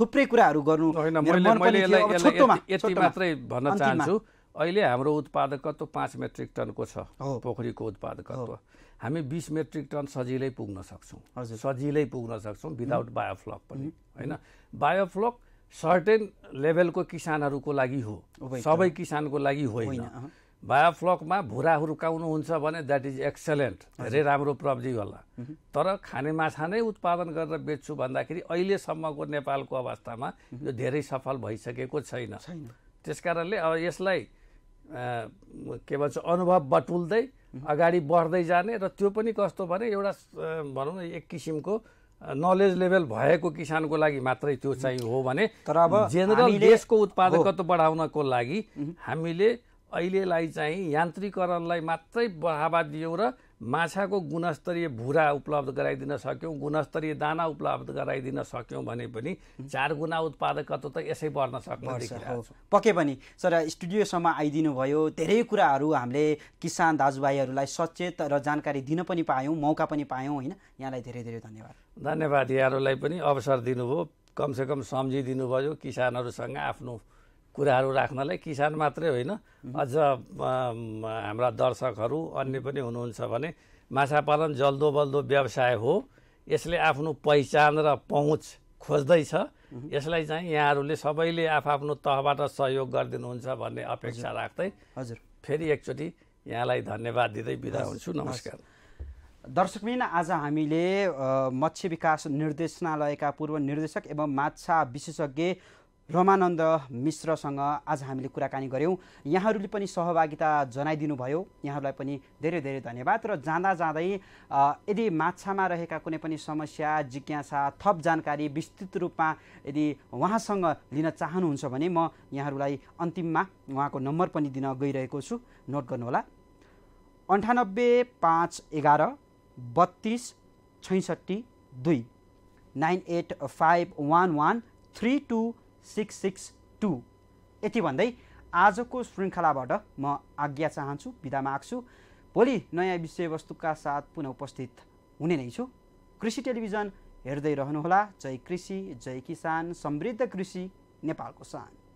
थुप्रै कुराहरू गर्नु यति मात्रै भन्न चाहन्छु अहिले हाम्रो उत्पादकत्व पाँच मेट्रिक टनको छ पोखरीको उत्पादकत्व हामी बिस मेट्रिक टन सजिलै पुग्न सक्छौँ सजिलै पुग्न सक्छौँ विदाउट बायोफ्लक पनि होइन बायोफ्लक सर्टेन लेभलको किसानहरूको लागि हो सबै किसानको लागि होइन बायोफ्लकमा भुरा हुर्काउनुहुन्छ भने द्याट इज एक्सलेन्ट धेरै राम्रो प्रब्जी होला तर खाने माछा नै उत्पादन गरेर बेच्छु भन्दाखेरि अहिलेसम्मको नेपालको अवस्थामा यो धेरै सफल भइसकेको छैन त्यस कारणले अब यसलाई के भन्छ अनुभव बटुल्दै अगाडि बढ्दै जाने र त्यो पनि कस्तो भने एउटा भनौँ न एक किसिमको नलेज लेभल भएको किसानको लागि मात्रै त्यो चाहिँ हो भने तर अब जेनरल देशको उत्पादकत्व बढाउनको लागि हामीले अहिलेलाई चाहिँ यान्त्रिकरणलाई मात्रै बढावा दियौँ र माछाको गुणस्तरीय भुरा उपलब्ध गराइदिन सक्यौँ गुणस्तरीय दाना उपलब्ध गराइदिन सक्यौँ भने पनि चार गुणा उत्पादकत्व त यसै बढ्न सक्छ पक्कै पनि सर स्टुडियोसम्म आइदिनु भयो धेरै कुराहरू हामीले किसान दाजुभाइहरूलाई सचेत र जानकारी दिन पनि पायौँ मौका पनि पायौँ होइन यहाँलाई धेरै धेरै धन्यवाद धन्यवाद यहाँहरूलाई पनि अवसर दिनुभयो कमसेकम सम्झिदिनु भयो किसानहरूसँग आफ्नो कुराहरू राख्नलाई किसान मात्रै होइन अझ हाम्रा दर्शकहरू अन्य पनि हुनुहुन्छ भने माछा पालन जल्दो बल्दो व्यवसाय हो यसले आफ्नो पहिचान र पहुँच खोज्दैछ यसलाई चाहिँ यहाँहरूले सबैले आफआफ्नो तहबाट सहयोग गरिदिनुहुन्छ भन्ने अपेक्षा राख्दै हजुर फेरि एकचोटि यहाँलाई धन्यवाद दिँदै बिदा हुन्छु नमस्कार दर्शकबिन आज हामीले मत्स्य विकास निर्देशनालयका पूर्व निर्देशक एवं माछा विशेषज्ञ रमानन्द मिश्रसँग आज हामीले कुराकानी गऱ्यौँ यहाँहरूले पनि सहभागिता जनाइदिनुभयो यहाँहरूलाई पनि धेरै धेरै धन्यवाद र जाँदा जाँदै यदि माछामा रहेका कुनै पनि समस्या जिज्ञासा थप जानकारी विस्तृत रूपमा यदि उहाँसँग लिन चाहनुहुन्छ भने म यहाँहरूलाई अन्तिममा उहाँको नम्बर पनि दिन गइरहेको छु नोट गर्नुहोला अन्ठानब्बे पाँच एघार बत्तिस छैसठी दुई nine eight five one one three two six six two यति भन्दै आजको श्रृङ्खलाबाट म आज्ञा चाहन्छु बिदा माग्छु भोलि नयाँ विषयवस्तुका साथ पुनः उपस्थित हुने नै छु कृषि टेलिभिजन हेर्दै रहनुहोला जय कृषि जय किसान समृद्ध कृषि नेपालको सान